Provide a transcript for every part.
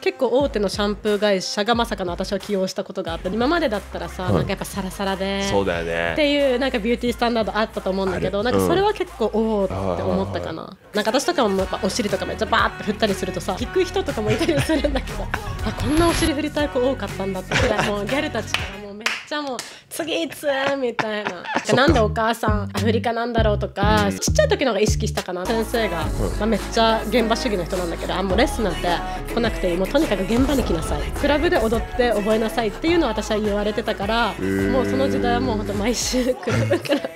結構大手のシャンプー会社がまさかの私を起用したことがあった今までだったらさ、うん、なんかやっぱサラサラでそうだよ、ね、っていうなんかビューティースタンダードあったと思うんだけどなんかそれは結構おおって思ったかな、うん、なんか私とかもやっぱお尻とかめっちゃバーって振ったりするとさ聞く人とかもいたりするんだけどあこんなお尻振りたい子多かったんだってもうギャルたちからもじゃあもう次いつみたいななんでお母さんアフリカなんだろうとか、うん、ちっちゃい時の方が意識したかな先生が、うん、まあ、めっちゃ現場主義の人なんだけどあもうレッスンなんて来なくていいもうとにかく現場に来なさいクラブで踊って覚えなさいっていうのは私は言われてたからもうその時代はもうほんと毎週クラブから。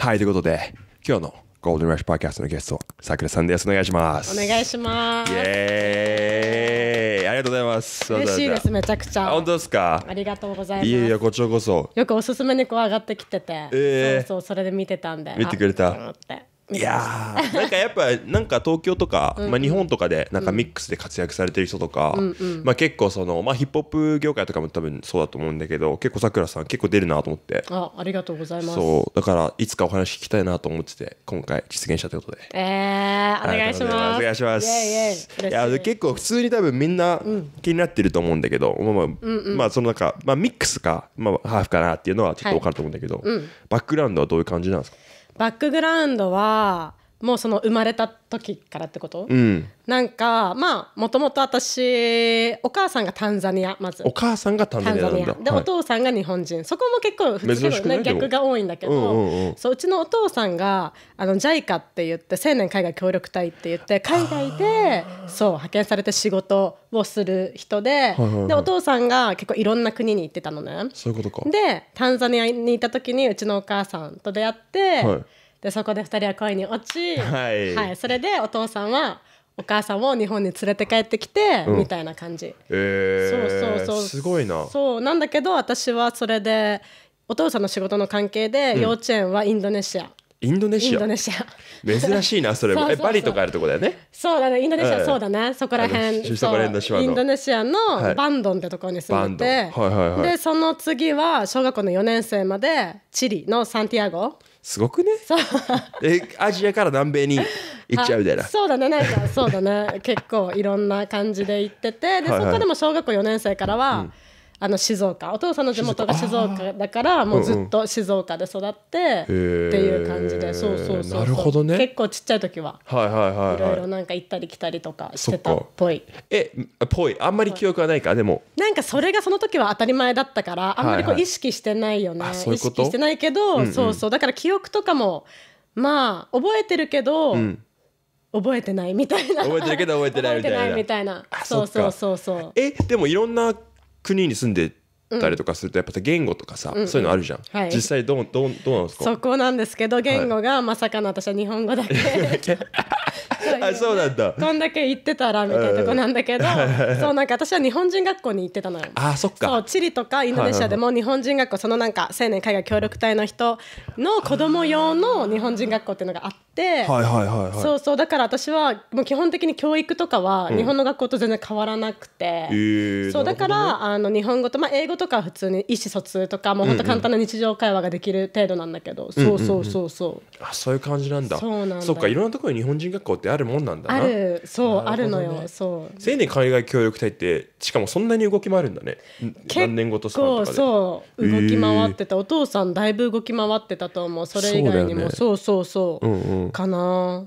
はい、ということで、今日のゴールデンラッシュパーキャストのゲスト、さくらさんです。お願いします。お願いします。イェーイありがとうございます。嬉しいです、めちゃくちゃ。本当ですかありがとうございます。いやいや、こちらこそ。よくおすすめにこう上がってきてて、えー、そうそう、それで見てたんで。見てくれた。いやーなんかやっぱ なんか東京とか、まあ、日本とかでなんかミックスで活躍されてる人とか、うんうん、まあ、結構その、まあ、ヒップホップ業界とかも多分そうだと思うんだけど結構さくらさん結構出るなと思ってあありがとうございますそうだからいつかお話聞きたいなと思ってて今回実現したということでええー、お願いしますお願いしますいや結構普通に多分みんな気になってると思うんだけど、うん、まあ、まあ、うんうん、まあそのなんか、まあ、ミックスか、まあ、ハーフかなっていうのはちょっと分かると思うんだけど、はいうん、バックグラウンドはどういう感じなんですかバックグラウンドはもうその生まれた時からってこと、うん、なんかまあもともと私お母さんがタンザニアまずお母さんがタンザニアで、はい、お父さんが日本人そこも結構普通の、ね、逆が多いんだけど、うんうんうん、そううちのお父さんがあの JICA って言って青年海外協力隊って言って海外でそう派遣されて仕事をする人ではいはいはい、でお父さんが結構いろんな国に行ってたのねそういうことかでタンザニアにいた時にうちのお母さんと出会って、はいでそこで2人は恋に落ち、はい、はい、それでお父さんはお母さんを日本に連れて帰ってきて、うん、みたいな感じ、えそうそうそうすごいなそうなんだけど私はそれでお父さんの仕事の関係で、幼稚園はインドネシアインドネシア珍しいな それそバリとかあるとこだよねそうだねインドネシアそうだね、そこら辺インドネシアのバンドンってところに住んでて、はいはいでその次は小学校の4年生までチリのサンティアゴすごくねそうえアジアから南米に行っちゃうみたいなそうだねなんかそうだね結構いろんな感じで行っててで、はいはい、そこでも小学校4年生からは、うんあの静岡お父さんの地元が静岡だからもうずっと静岡で育ってっていう感じで、そうそうそうなるほど、ね、結構ちっちゃい時は,、はいはいはい、い、ろいろなんか行ったり来たりとかしてたっぽいえっぽいあんまり記憶はないかでもなんかそれがその時は当たり前だったからあんまりこう意識してないよね、意識してないけど、そうそうだから記憶とかもまあ覚えてるけど、覚えてないみたいな覚えてるけど覚えてないみたい みたいなそうそうそうそうえでもいろんな国に住んでたりとかするとやっぱ言語とかさ、うん、そういうのあるじゃん、はい、実際どうどうどうなんですかそこなんですけど言語がまさかの私は日本語だけあそうなんだこんだけ言ってたらみたいなとこなんだけど、そうなんか私は日本人学校に行ってたのよあそっかそうチリとかインドネシアでも日本人学校そのなんか青年海外協力隊の人の子供用の日本人学校っていうのがあってはいはいはい、そうそうだから私はもう基本的に教育とかは日本の学校と全然変わらなくて、うん、そうだから、ね、あの日本語とまあ英語ととか普通に意思疎通とかもうほんと簡単な日常会話ができる程度なんだけど、そうそうそうそう,、あそういう感じなんだそうなんそっかいろんなところに日本人学校ってあるもんなんだなあるそう、ね、あるのよそう青年海外協力隊ってしかもそんなに動き回るんだね何年ごとそうそう動き回ってた、えー、お父さんだいぶ動き回ってたと思うそれ以外にもそう,、そうそうそう、うんうん、かな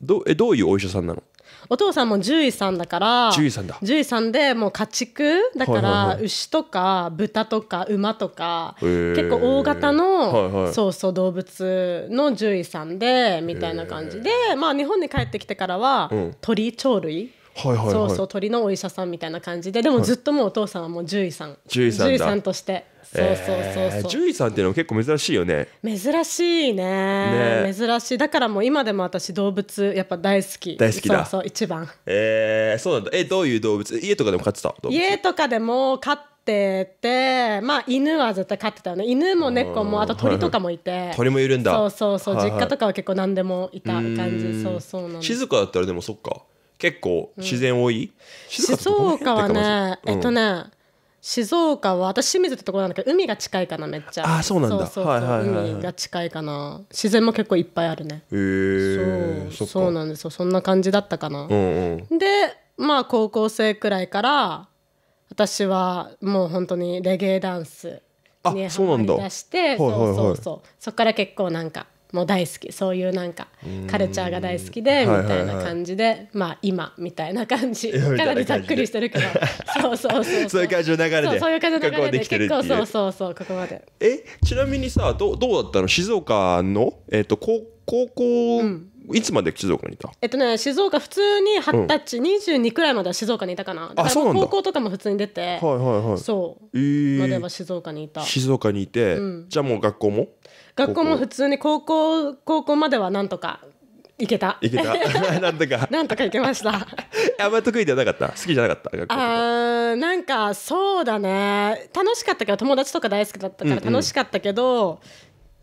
どえどういうお医者さんなのお父さんも獣医さんだから獣医さんだ獣医さんでもう家畜だから牛とか豚とか馬とか、結構大型の、そうそう動物の獣医さんでみたいな感じで、まあ日本に帰ってきてからは、鳥鳥類はいはいはい、そうそう鳥のお医者さんみたいな感じででもずっともうお父さんはもう獣医さん、はい、獣医さん獣医さんとしてそうそうそうそう、獣医さんっていうのも結構珍しいよね珍しいねね珍しいだからもう今でも私動物やっぱ大好き大好きだそうそう一番えー、そうなんだえどういう動物家とかでも飼ってた家とかでも飼っててまあ犬は絶対飼ってたよね犬も猫もあと鳥とかもいて、はいはい、鳥もいるんだそうそうそう、はいはい、実家とかは結構何でもいた感じそうそうなん静かだったらでもそっか結構自然多い、静岡はね、えっとね静岡は私清水ってところなんだけど海が近いかなめっちゃあそうなんだ海が近いかな自然も結構いっぱいあるねへえそうそうなんですよそんな感じだったかな、でまあ高校生くらいから私はもう本当にレゲエダンスにハマりだしてそうそうそうそっから結構なんかも大好きそういうなんかカルチャーが大好きでみたいな感じで、はいはいはい、まあ今みたいな感じかなりざっくりしてるけどそうそうそうそういう感じの流れでそういう感じの流れで結構そうそうそうここまでえちなみにさどどうだったの静岡の、えーと、高高校、うん、いつまで静岡にいたえっとね静岡普通に二十歳、22くらいまでは静岡にいたかな高校とかも普通に出てはいはいはいそう、えー、までは静岡にいた静岡にいて、うん、じゃあもう学校も学校も普通に高校高校まではなんとか行けた行けた なんとかなんとか行けました あんまり得意じゃなかった好きじゃなかったあなんかそうだね楽しかったけど友達とか大好きだったから楽しかったけど、うんうん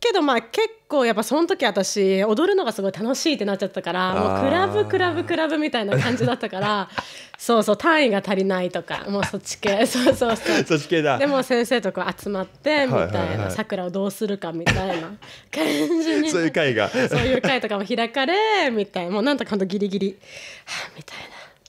けどまあ結構やっぱその時私踊るのがすごい楽しいってなっちゃったからもうクラブクラブクラブみたいな感じだったから そうそう単位が足りないとかもうそっち系 そうそうそうそっち系だでも先生とこう集まってみたいなさくらをどうするかみたいな感じにそういう会がそういう会とかも開かれみたいなもうなんとかんとギリギリはあみたいな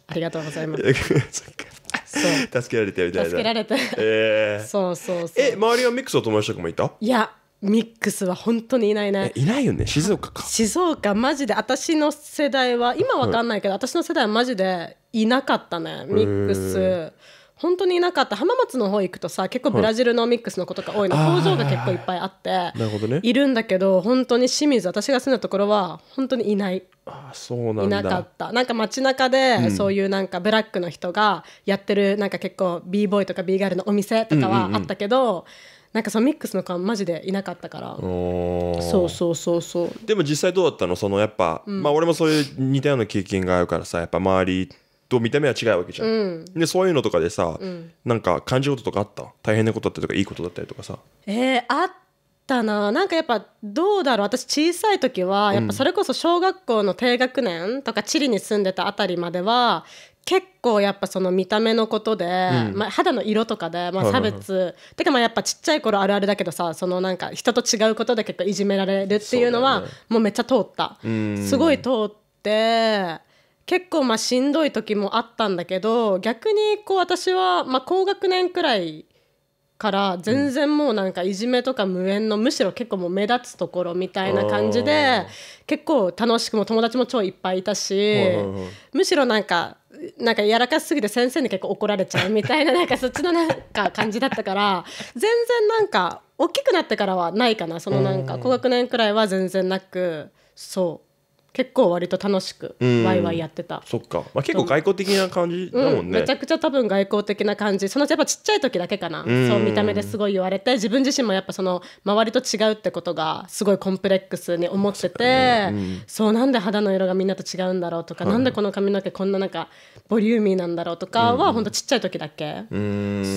ありがとうございます そう助けられてみたいな助けられて、えー、そうそうそうえ周りはミックスの友達とかもいたいやミックスは本当にいないねいないよね静岡か静岡マジで私の世代は今わかんないけど、私の世代はマジでいなかったねミックス本当にいなかった浜松の方行くとさ結構ブラジルのミックスのことが多いの、はい、工場が結構いっぱいあってなるほど、ね、いるんだけど本当に清水私が住んだところは本当にいないあそうなんいなかったなんか街中で、うん、そういうなんかブラックの人がやってるなんか結構 b ボーイとか b ガールのお店とかはあったけど、うんうんうんなんかそのミックスの感マジでいなかったからそうそうそうそうでも実際どうだったのそのやっぱ、うん、まあ俺もそういう似たような経験があるからさやっぱ周りと見た目は違うわけじゃん、うん、でそういうのとかでさ、うん、なんか感じ事とかあった大変なことだったりとかいいことだったりとかさえー、あったななんかやっぱどうだろう私小さい時はやっぱそれこそ小学校の低学年とかチリに住んでたあたりまでは結構やっぱその見た目のことで、うん、まあ、肌の色とかで、まあ、差別、はいはいはい、てかまあやっぱちっちゃい頃あるあるだけどさそのなんか人と違うことで結構いじめられるっていうのは、ね、もうめっちゃ通った、すごい通って結構まあしんどい時もあったんだけど逆にこう私はまあ高学年くらいから全然もうなんかいじめとか無縁のむしろ結構もう目立つところみたいな感じで結構楽しくも友達も超いっぱいいたしむしろなんかなんかやらかしすぎて先生に結構怒られちゃうみたいななんかそっちのなんか感じだったから 全然なんか大きくなってからはないかなそのなんか高学年くらいは全然なくそう結構割と楽しくワイワイやってた、うん、そっか、まあ、結構外交的な感じだもんね、うん、めちゃくちゃ多分外交的な感じそのやっぱちっちゃい時だけかな、うん、そう見た目ですごい言われて自分自身もやっぱその周りと違うってことがすごいコンプレックスに思ってて、そうなんで肌の色がみんなと違うんだろうとか、はい、なんでこの髪の毛こんななんかボリューミーなんだろうとかは、うん、ほんとちっちゃい時だけ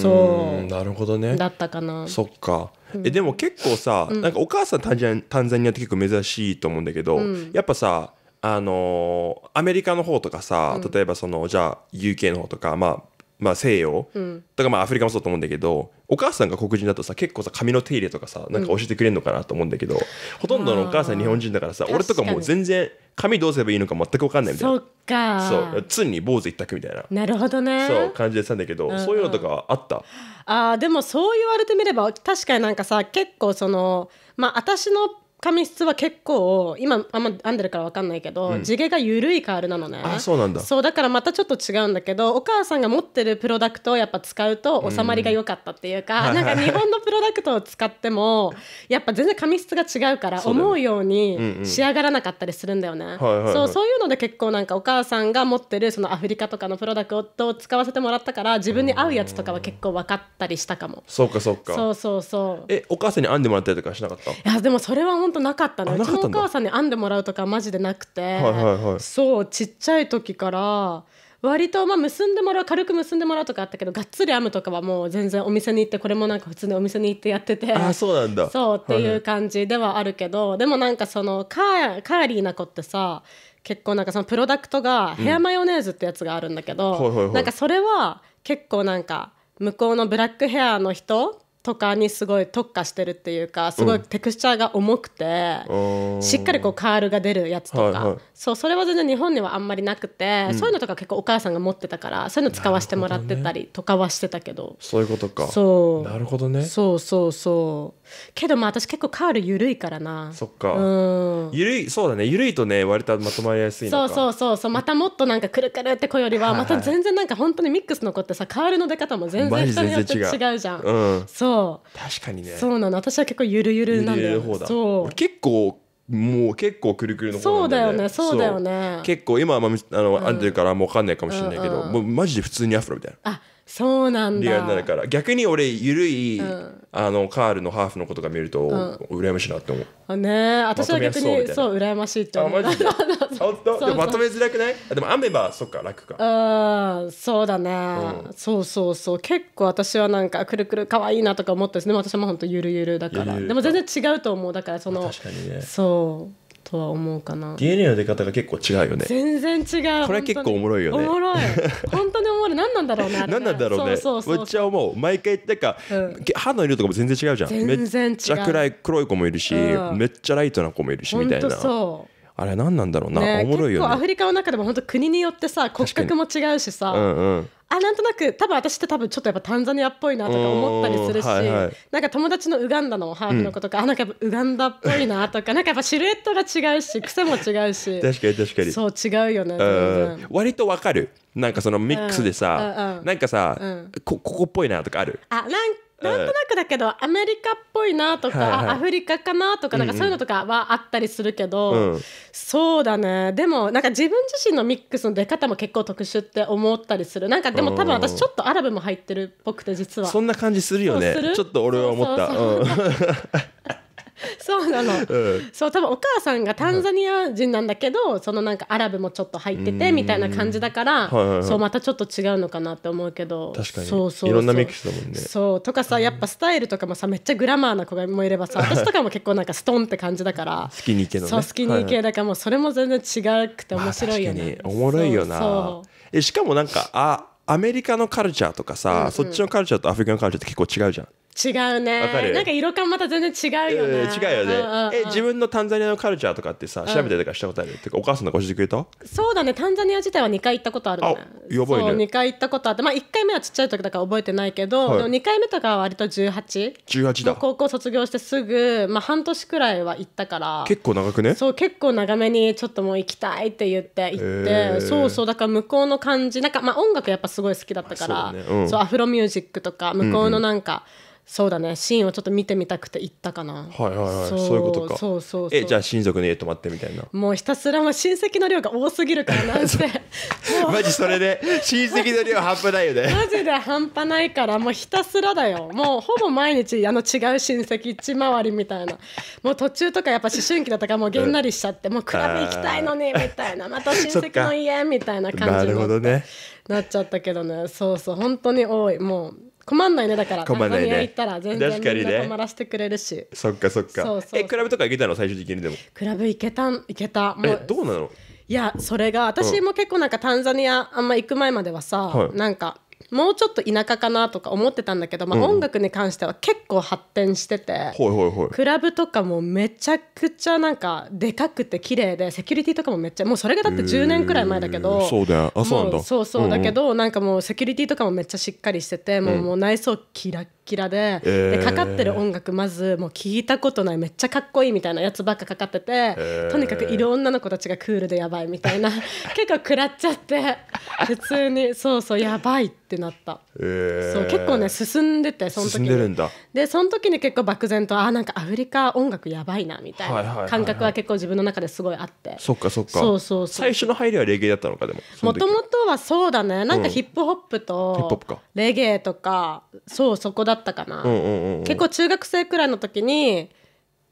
そうなるほどねだったかなそっかえでも結構さ、なんかお母さんタンザニアって結構珍しいと思うんだけど、やっぱさあのーアメリカの方とかさ、例えばそのじゃあ UK の方とか、まあ、まあ西洋、とかまあアフリカもそうと思うんだけどお母さんが黒人だとさ結構さ髪の手入れとかさなんか教えてくれるのかなと思うんだけど、ほとんどのお母さん日本人だからさ俺とかもう全然髪どうすればいいのか全く分かんないみたいそなっかそう常に坊主一択みたいな、なるほどねそう感じでしたんだけど、そういうのとかあったあーでもそう言われてみれば確かになんかさ結構そのまあ私の髪質は結構今あんま編んでるから分かんないけど、うん地毛が緩いカールなのねあそうなんだそうだからまたちょっと違うんだけどお母さんが持ってるプロダクトをやっぱ使うと収まりが良かったっていうか、うんなんか日本のプロダクトを使ってもやっぱ全然髪質が違うから思うように仕上がらなかったりするんだよね、そうそういうので結構なんかお母さんが持ってるそのアフリカとかのプロダクトを使わせてもらったから自分に合うやつとかは結構分かったりしたかもそうかそうかそうそうそうえお母さんに編んでもらったりとかしなかったいやでもそれは本当なかったのうちのお母さんに編んでもらうとかマジでなくて、はいはいはい、そうちっちゃい時から割とまあ結んでもらう軽く結んでもらうとかあったけどがっつり編むとかはもう全然お店に行ってこれもなんか普通にお店に行ってやっててあそうなんだそうっていう感じではあるけど、はい、でもなんかそのカーカーリーな子ってさ結構なんかそのプロダクトがヘアマヨネーズってやつがあるんだけど、うん、なんかそれは結構なんか向こうのブラックヘアの人とかにすごい特化してるっていうかすごいテクスチャーが重くて、うん、しっかりこうカールが出るやつとか、はいはい、そうそれは全然日本にはあんまりなくて、うん、そういうのとか結構お母さんが持ってたからそういうの使わせてもらってたりとかはしてたけど、ね、そういうことかそうなるほどねそうそうそうけどまあ私結構カール緩いからなそっか、うん、緩いそうだね緩いとね割とまとまりやすいそうそうそうそうまたもっとなんかくるくるって子よりはまた全然なんか本当にミックスの子ってさカールの出方も全然人によって違うじゃん、うん、そうそう確かにねそうなの私は結構ゆるゆるなんだよそう結構もう結構くるくるの方なんだよねそうだよねそうだよね結構今はあの、うん、あルからもう分かんないかもしれないけど、うんうん、もうマジで普通にアフロみたいなあそうなんだリアルになるから逆に俺ゆるい、うん、あのカールのハーフのことが見ると、うん、羨ましいなって思うあね私は逆にそうそう羨ましいって思うあマジで 本当でまとめづらくないでも雨ばそっか楽かあんそうだね、うん、そうそうそう結構私はなんかくるくる可愛いなとか思ったしでも私も本当ゆるゆるだからでも全然違うと思うだからその、まあ、確かにねそうとは思うかな DNA の出方が結構違うよね全然違うこれは結構おもろいよねおもろい 本当におもろい何なんだろうね何なんだろうねそうそうめっちゃ思う毎回ってか、うん、歯の色とかも全然違うじゃん全然違うめっちゃ暗い黒い子もいるし、うん、めっちゃライトな子もいるしみたいなそうあれ何なんだろうな、ね、おもろいよ、ね、結構アフリカの中でも本当国によってさ骨格も違うしさ、うんうん、あなんとなく多分私って多分ちょっとやっぱタンザニアっぽいなとか思ったりするし、はいはい、なんか友達のウガンダのハーフの子とか、うん、あなんかウガンダっぽいなとか なんかやっぱシルエットが違うし癖も違うし確かに確かにそう違うよね、うん、割とわかるなんかそのミックスでさ、うんうん、なんかさ、うん、こここっぽいなとかあるあなんなんとなくだけどアメリカっぽいなとか、はいはい、アフリカかなとかなんかそういうのとかはあったりするけど、うんうん、そうだねでもなんか自分自身のミックスの出方も結構特殊って思ったりするなんかでも多分私ちょっとアラブも入ってるっぽくて実はそんな感じするよねちょっと俺は思った。そうなの、そう多分お母さんがタンザニア人なんだけど、そのなんかアラブもちょっと入っててみたいな感じだから、そうまたちょっと違うのかなって思うけど確かにそうそういろんなミックスだもんねそうとかさやっぱスタイルとかもさめっちゃグラマーな子がもいればさ 私とかも結構なんかストンって感じだからスキニー系の、ね、そうスキニー系だからもうそれも全然違くて面白いよね、まあ、おもろいよなえしかもなんかあアメリカのカルチャーとかさ、うんうん、そっちのカルチャーとアフリカのカルチャーって結構違うじゃん違うねかるなんか色感また全然違うよね、えー、違うよね、え自分のタンザニアのカルチャーとかってさ調べてとかしたことある、うん、ってかお母さんの教えてくれたそうだねタンザニア自体は2回行ったことあるねあやばいね2回行ったことあってまあ1回目はちっちゃい時だから覚えてないけど、はい、でも2回目とかは割と1818 18だ高校卒業してすぐ、まあ、半年くらいは行ったから結構長くねそう結構長めにちょっともう行きたいって言って行って、えー、そうそうだから向こうの感じなんかまあ音楽やっぱすごい好きだったからそう、ねうん、そうアフロミュージックとか向こうのなんか、うんうんそうだねシーンをちょっと見てみたくて行ったかなはいはいはいそういうことかそうそうそうえじゃあ親族の家泊まってみたいなもうひたすらも親戚の量が多すぎるからなんて マジそれで親戚の量半端ないよね マジで半端ないからもうひたすらだよもうほぼ毎日あの違う親戚一回りみたいなもう途中とかやっぱ思春期だったからもうげんなりしちゃってもうクラブ行きたいのにみたいなまた親戚の家みたいな感じになっちゃったけどねそうそう本当に多いもう困んないねだから困んないね行ったら全然みんな泊まらせてくれるし、ね、そっかそっかそうそうえクラブとか行けたの最終的にでもクラブ行けた行けたもうどうなのいやそれが私も結構なんかタンザニアあんま行く前まではさ、はい、なんかもうちょっと田舎かなとか思ってたんだけど、まあ、音楽に関しては結構発展してて、クラブとかもめちゃくちゃなんかでかくて綺麗でセキュリティとかもめっちゃもうそれがだって10年くらい前だけど、そうだそうそうだけど、なんかもうセキュリティとかもめっちゃしっかりしててもう,、もう内装キラッキラでえー、でかかってる音楽まずもう聞いたことないめっちゃかっこいいみたいなやつばっかかかってて、えー、とにかくいる女の子たちがクールでやばいみたいな 結構食らっちゃって普通にそうそうやばいってなった、えー、そう結構ね進んでてその時にでその時に結構漠然とあなんかアフリカ音楽やばいなみたいな感覚は結構自分の中ですごいあって、そっかそっかそうそう最初の入りはレゲエだったのかでももともとはそうだねなんかヒップホップとレゲエとか、そうそこだったったかな、結構中学生くらいの時に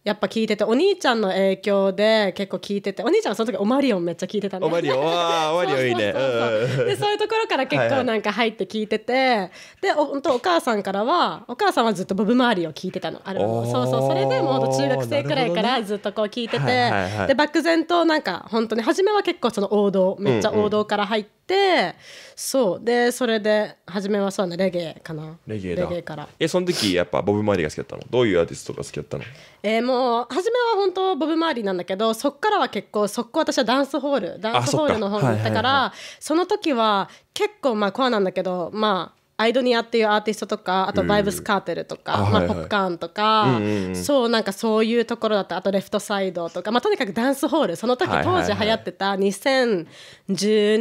やっぱ聞いててお兄ちゃんの影響で結構聞いててお兄ちゃんはその時オマリオンめっちゃ聞いてたんでオマリオンわオ マリオンいいねでそういうところから結構なんか入って聞いてて、はいはい、で本当お母さんからはお母さんはずっとボブ周りを聞いてたのあれそうそうそれでもう中学生くらいからずっとこう聞いてて、ねで漠然となんか本当に初めは結構その王道めっちゃ王道から入って、うんうんそうでそれで初めはそうねレゲエかなレゲエだからえその時やっぱボブ・マーリーが好きだったのどういうアーティストが好きだったのえー、もう初めは本当ボブ・マーリーなんだけどそっからは結構そこ私はダンスホールダンスホールの方に行ったから、その時は結構まあコアなんだけどまあアイドニアっていうアーティストとかあとバイブス・カーテルとか、うん、まあ、ポップカーンとか、そうなんかそういうところだったあとレフトサイドとか、まあ、とにかくダンスホールその時当時流行ってた2010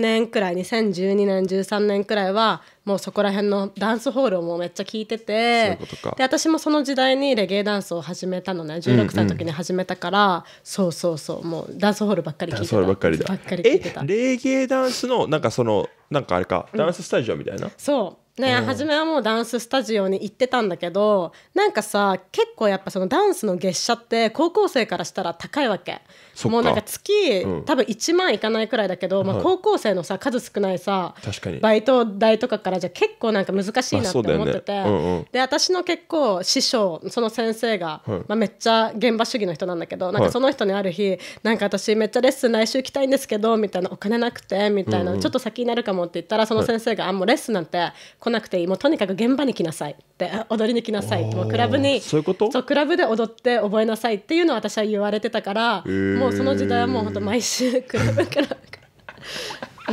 年くらい2012年13年くらいはもうそこら辺のダンスホールをもうめっちゃ聞いててで私もその時代にレゲエダンスを始めたのね16歳の時に始めたから、うんうん、そうそうそうもうダンスホールばっかり聞いてたばっかりだばっかりいてたレゲエダンスのなんかそのなんかあれかダンススタジオみたいな、そうね、うん、初めはもうダンススタジオに行ってたんだけどなんかさ結構やっぱそのダンスの月謝って高校生からしたら高いわけ。もうなんか月、うん、多分1万いかないくらいだけど、まあ、高校生のさ数少ないさバイト代とかからじゃ結構なんか難しいなって思ってて、ねうんうん、で私の結構師匠その先生が、はい、まあ、めっちゃ現場主義の人なんだけどなんかその人にある日、はい、なんか私めっちゃレッスン来週行きたいんですけどみたいなお金なくてみたいな、うんうん、ちょっと先になるかもって言ったらその先生が、はい、あもうレッスンなんて来なくていいもうとにかく現場に来なさいって 踊りに来なさいもうクラブにそうクラブで踊って覚えなさいっていうのを私は言われてたから、えもうもうその時代はもう本当毎週クラブク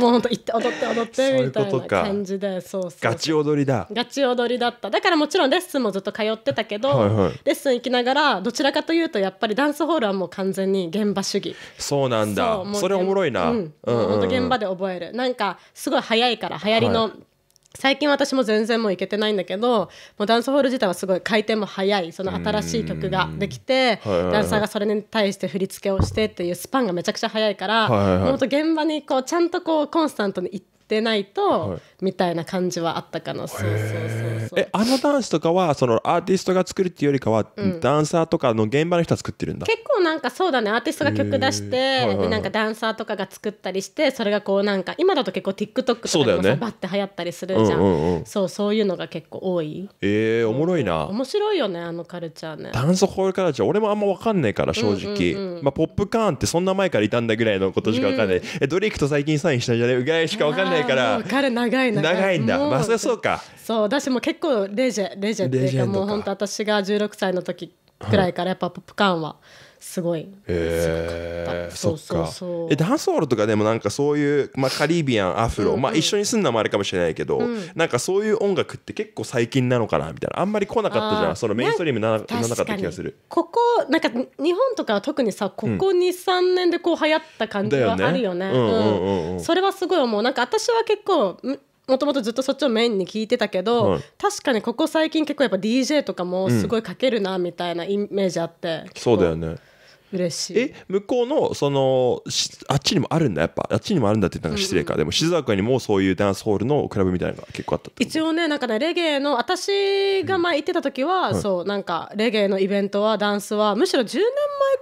もう本当行って踊って踊ってみたいな感じでそうそうガチ踊りだガチ踊りだっただからもちろんレッスンもずっと通ってたけど、はいはい、レッスン行きながらどちらかというとやっぱりダンスホールはもう完全に現場主義そうなんだそれおもろいな、うんうん、うん、本当現場で覚えるなんかすごい早いから流行りの、はい最近私も全然もう行けてないんだけどもうダンスホール自体はすごい回転も速いその新しい曲ができて、はいはい、ダンサーがそれに対して振り付けをしてっていうスパンがめちゃくちゃ速いから、はいはい、もっと現場にこうちゃんとこうコンスタントに行ってないと、はい、みたいな感じはあったかなそうそうそうそうえあのダンスとかはそのアーティストが作るっていうよりかは、うん、ダンサーとかの現場の人が作ってるんだ結構なんかそうだねアーティストが曲出して、はいはいなんかダンサーとかが作ったりしてそれがこうなんか今だと結構 TikTok とかでもさ、ね、バッて流行ったりするじゃん、うんうんうん、そうそういうのが結構多いえー、おもろいな面白いよねあのカルチャーねダンスホールカルチャー俺もあんま分かんないから正直、うんうんうん、まあ、ポップカーンってそんな前からいたんだぐらいのことしか分かんない、うん、えドリックと最近サインしたんじゃねぐらいしか分かんないから分かる長い長いんだまあそうかそう私も結構レジェレジェっていうかもう本当私が16歳の時くらいからやっぱポップカーンはすごいへえそっかえダンスホールとかでもなんかそういう、まあ、カリビアンアフロ、うんうん、まあ、一緒に住んだもあれかもしれないけど、うん、なんかそういう音楽って結構最近なのかなみたいなあんまり来なかったじゃんそのメインストリームななななかった気がするここなんか日本とかは特にさここ23、うん、年でこう流行った感じはあるよねうんそれはすごい思うなんか私は結構もともとずっとそっちをメインに聞いてたけど、はい、確かにここ最近結構やっぱ DJ とかもすごい書けるなみたいなイメージあって、そうだよね嬉しいえ向こうのそのあっちにもあるんだやっぱあっちにもあるんだって言ったら失礼か、うんうん、でも静岡にもそういうダンスホールのクラブみたいなのが結構あった一応ねなんかねレゲエの私が前行ってた時は、うん、そうなんかレゲエのイベントはダンスはむしろ10年前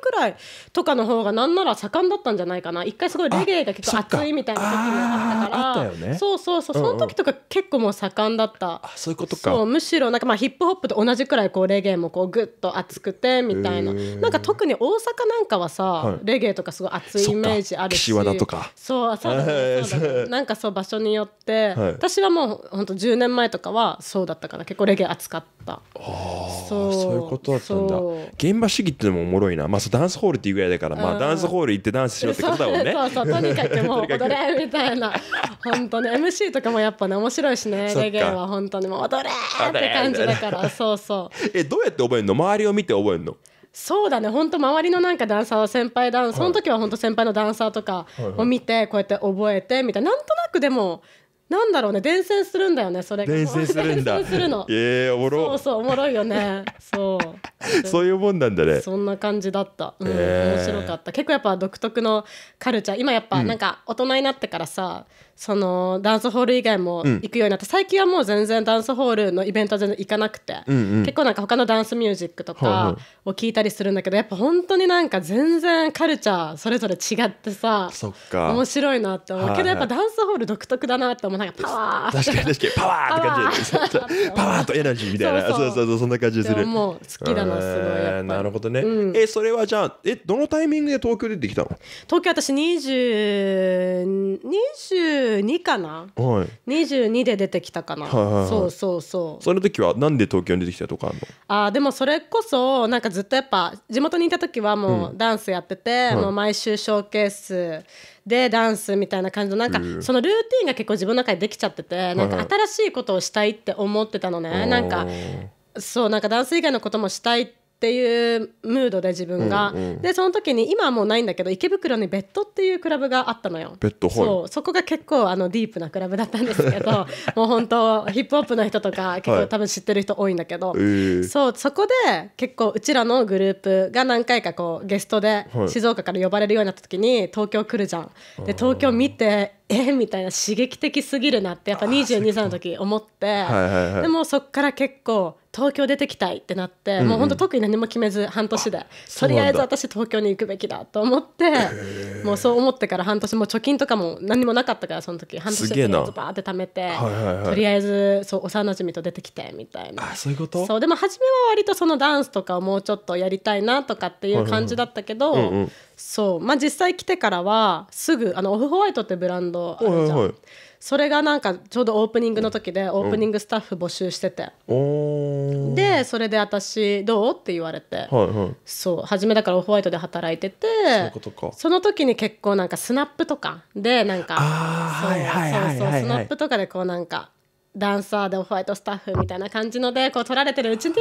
くらいとかの方がなんなら盛んだったんじゃないかな一回すごいレゲエが結構熱いみたいな時もあったから、ね、そうそうそうその時とか結構もう盛んだった、うんうん、あそういうことかむしろなんかまあヒップホップと同じくらいこうレゲエもこうグッと熱くてみたいななんか特に大阪阪なんかはさ、はい、レゲエとかすごい熱いイメージあるし岸とかそうそうそうなんかそう場所によって、はい、私はもう本当10年前とかはそうだったから結構レゲエ熱かったそうそういうことだったんだ現場主義ってのもおもろいな、まあ、そうダンスホールっていうぐらいだから、まあ、ダンスホール行ってダンスしようってことだもんねそうそう とにかくもう踊れみたいな本当ね MC とかもやっぱね面白いしねレゲエは本当にもう踊れって感じだから そうそうえどうやって覚えるの周りを見て覚えるのそうだね本当周りのなんかダンサーは先輩ダン、はい、その時は本当先輩のダンサーとかを見て、こうやって覚えてみたいななんとなくでもなんだろうね伝染するんだよねそれ伝染するんだ するのええー、おもろそうそうおもろいよねそう そういうもんなんだねそんな感じだった、うん、えー、面白かった結構やっぱ独特のカルチャー今やっぱなんか大人になってからさ、うんそのダンスホール以外も行くようになって、うん、最近はもう全然ダンスホールのイベントは全然行かなくて、うんうん、結構なんか他のダンスミュージックとかを聞いたりするんだけど、やっぱ本当になんか全然カルチャーそれぞれ違ってさ面白いなって思う、はいはい、けどやっぱダンスホール独特だなって思うなんかパワー確かに確かにパワーって感じパワーとエナジーみたいなそうそうそうそんな感じするもう好きだなすごいなるほどね、うん、えそれはじゃあえどのタイミングで東京出てきたの東京私20 20 22かな、はい、22で出てきたかな、はいはいはい、そうそうそうその時はなんで東京に出てきたとかあるのあでもそれこそなんかずっとやっぱ地元にいた時はもうダンスやってて、うん、もう毎週ショーケースでダンスみたいな感じのなんかそのルーティンが結構自分の中でできちゃっててなんか新しいことをしたいって思ってたのね、はいはい、なんかそうなんかダンス以外のこともしたいってっていうムードで自分が、うんうん、でその時に今はもうないんだけど池袋にベッドっていうクラブがあったのよベッドそうそこが結構あのディープなクラブだったんですけど もう本当ヒップホップの人とか結構多分知ってる人多いんだけど、そうそこで結構うちらのグループが何回かこうゲストで静岡から呼ばれるようになった時に東京来るじゃん。で東京見てえみたいな刺激的すぎるなってやっぱ22歳の時思って、はいはい、でもそっから結構東京出てきたいってなって、うんもう本当特に何も決めず半年でとりあえず私東京に行くべきだと思って もうそう思ってから半年も貯金とかも何もなかったからその時半年でバーって貯めて、はいはいはい、とりあえずそう幼なじみと出てきてみたいなあそういうことそうでも初めは割とそのダンスとかをもうちょっとやりたいなとかっていう感じだったけど、はいはいうんうん、そうまあ実際来てからはすぐあのオフホワイトってブランドあるじゃん。はいはいそれがなんかちょうどオープニングの時でオープニングスタッフ募集してて、うん、でそれで私どうって言われて、はいはい、そう初めだからホワイトで働いててその時に結構なんかスナップとかでなんかそうそうそうスナップとかでこうなんか。ダンサーでホワイトスタッフみたいな感じのでこう取られてるうちに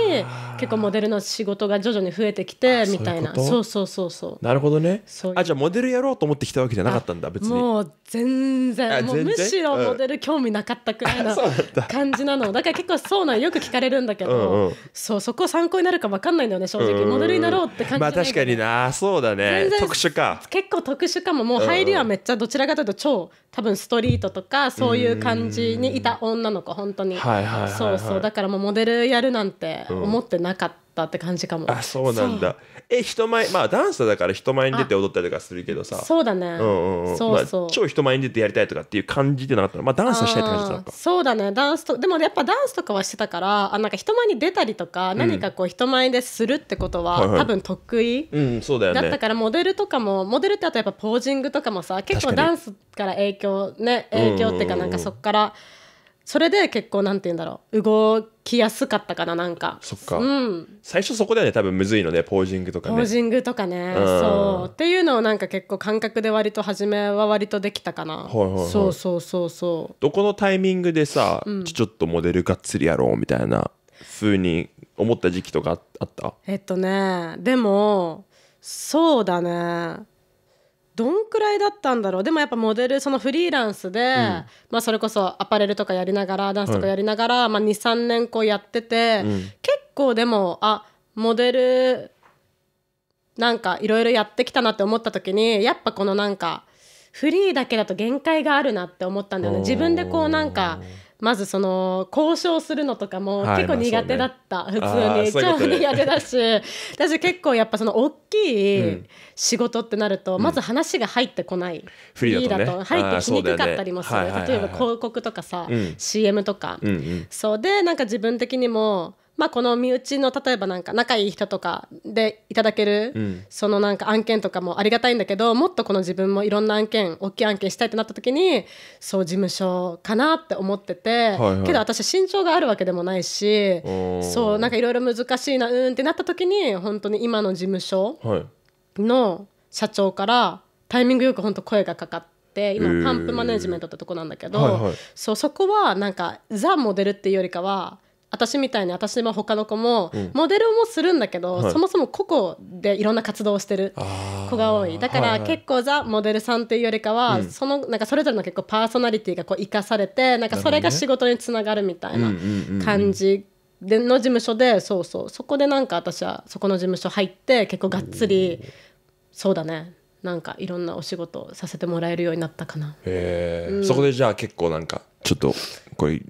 結構モデルの仕事が徐々に増えてきてみたいなそうそうそうそうなるほどねあじゃあモデルやろうと思ってきたわけじゃなかったんだ別にもう全然もうむしろモデル興味なかったくらい な感じなのだから結構そうなんよく聞かれるんだけど、うん、そうそこ参考になるか分かんないんだよね正直モデルになろうって感じまあ確かになそうだね特殊か結構特殊かももう入りはめっちゃどちらかというと超多分ストリートとかそういう感じにいた女の子本当にそうそうだからもうモデルやるなんて思ってなかったったって感じかもあそうなんだえ人前まあダンスだから人前に出て踊ったりとかするけどさそうだねうんうん、そうそう、まあ、超人前に出てやりたいとかっていう感じでなかったのまあダンスはしたいって感じだったのそうだねダンスとでもやっぱダンスとかはしてたからあなんか人前に出たりとか、何かこう人前でするってことは、多分得意、うん、そうだよねだったからモデルとかもモデルってあとやっぱポージングとかもさ結構ダンスから影響ね影響っていうかなんかそっから、うんうんうんそれで結構なんて言うんだろう動きやすかったかななんかそっか、うん、最初そこだよね多分むずいのねポージングとかねポージングとかね、そうっていうのをなんか結構感覚で割と初めは割とできたかな、はいはいはい、そうそうそうそうどこのタイミングでさ、うん、ちょっとモデルがっつりやろうみたいなふうに思った時期とかあったえっとねでもそうだねどんくらいだったんだろうでもやっぱモデルそのフリーランスで、うん、まあ、それこそアパレルとかやりながらダンスとかやりながら、はい、まあ、23年こうやってて、うん、結構でもあモデルなんかいろいろやってきたなって思った時にやっぱこのなんかフリーだけだと限界があるなって思ったんだよね自分でこうなんかまずその交渉するのとかも結構苦手だった、はいね、普通に超苦手だし 私結構やっぱその大きい仕事ってなると、まず話が入ってこない、うん、フリーだと,、入ってきにくかったりもする、ね、例えば広告とかさ、うん、CM とか、うんうん、そうでなんか自分的にもまあ、この身内の例えばなんか仲いい人とかでいただける、うん、そのなんか案件とかもありがたいんだけどもっとこの自分もいろんな案件大きい案件したいとなった時にそう事務所かなって思ってて、はいはい、けど私身長があるわけでもないしそうなんかいろいろ難しいなうんってなった時に本当に今の事務所の社長からタイミングよく本当声がかかって。今パンプマネジメントってとこなんだけど、はいはい、そうそこはなんかザ・モデルっていうよりかは私みたいに私も他の子も、モデルもするんだけど、そもそも個々でいろんな活動をしてる子が多いだから結構ザ・モデルさんっていうよりかは、そのなんかそれぞれの結構パーソナリティがこう生かされてなんかそれが仕事につながるみたいな感じでの事務所でそうそうそこでなんか私はそこの事務所入って結構がっつり、そうだねなんかいろんなお仕事させてもらえるようになったかなへうん、そこでじゃあ結構なんかちょっとこれ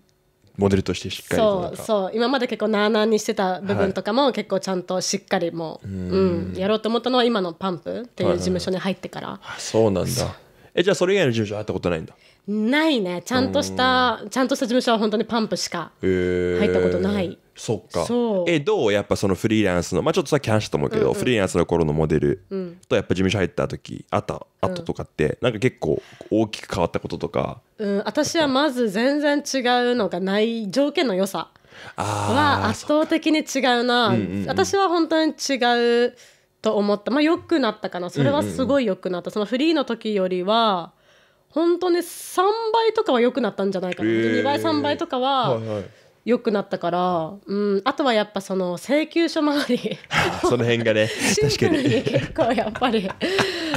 モデルとしてしっかりそうそう今まで結構なあなあにしてた部分とかも結構ちゃんとしっかりもう、はい、うんやろうと思ったのは今のパンプっていう事務所に入ってから、はいはいそうなんだえじゃあそれ以外の事務所入ったことないんだないねちゃんとしたちゃんとした事務所は本当にパンプしか入ったことないそっかえどうやっぱそのフリーランスのまあちょっとさキャンしたと思うけど、うんうん、フリーランスの頃のモデルとやっぱ事務所入った時あったあったとかって、うん、なんか結構大きく変わったこととかうん私はまず全然違うのがない条件の良さは圧倒的に違うな、うんうんうん、私は本当に違うと思ったまあ良くなったかなそれはすごい良くなった、うんうんうん、そのフリーの時よりは本当ね3倍とかは良くなったんじゃないかな、えー、2倍3倍とかは、はいはい良くなったから、うん、あとはやっぱその請求書周り その辺がね確かに結構やっぱり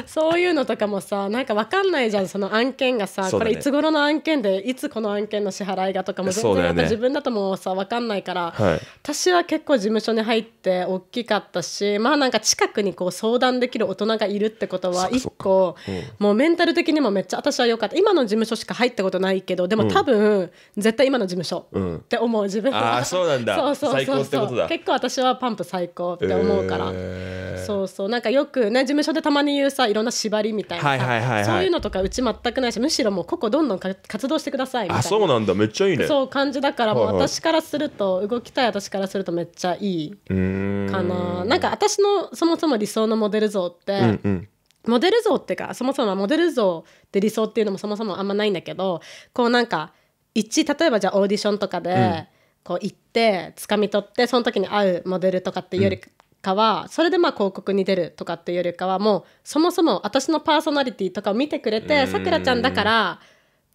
そういうのとかもさなんか分かんないじゃんその案件がさ、ね、これいつ頃の案件でいつこの案件の支払いがとかも全然やっぱ自分だともうさ分かんないから、ね私は結構事務所に入って大きかったしまあなんか近くにこう相談できる大人がいるってことは一個、うん、もうメンタル的にもめっちゃ私は良かった今の事務所しか入ったことないけどでも多分、うん、絶対今の事務所って思思う自分はあそうなんだ そうそうそうそう結構私はパンプ最高って思うから、えー、そうそうなんかよくね事務所でたまに言うさいろんな縛りみたいな、はいはい、そういうのとかうち全くないしむしろもう個々どんどん活動してくださいみたいなあそうなんだめっちゃいいねそう感じだからもう私からすると動きたい私からするとめっちゃいいかななんか私のそもそも理想のモデル像って、うんうんモデル像っていうかそもそもモデル像で理想っていうのもそもそもあんまないんだけどこうなんか一例えばじゃあオーディションとかでこう行って掴み取ってその時に会うモデルとかっていうよりかは、それでまあ広告に出るとかっていうよりかはもうそもそも私のパーソナリティとかを見てくれてさくらちゃんだから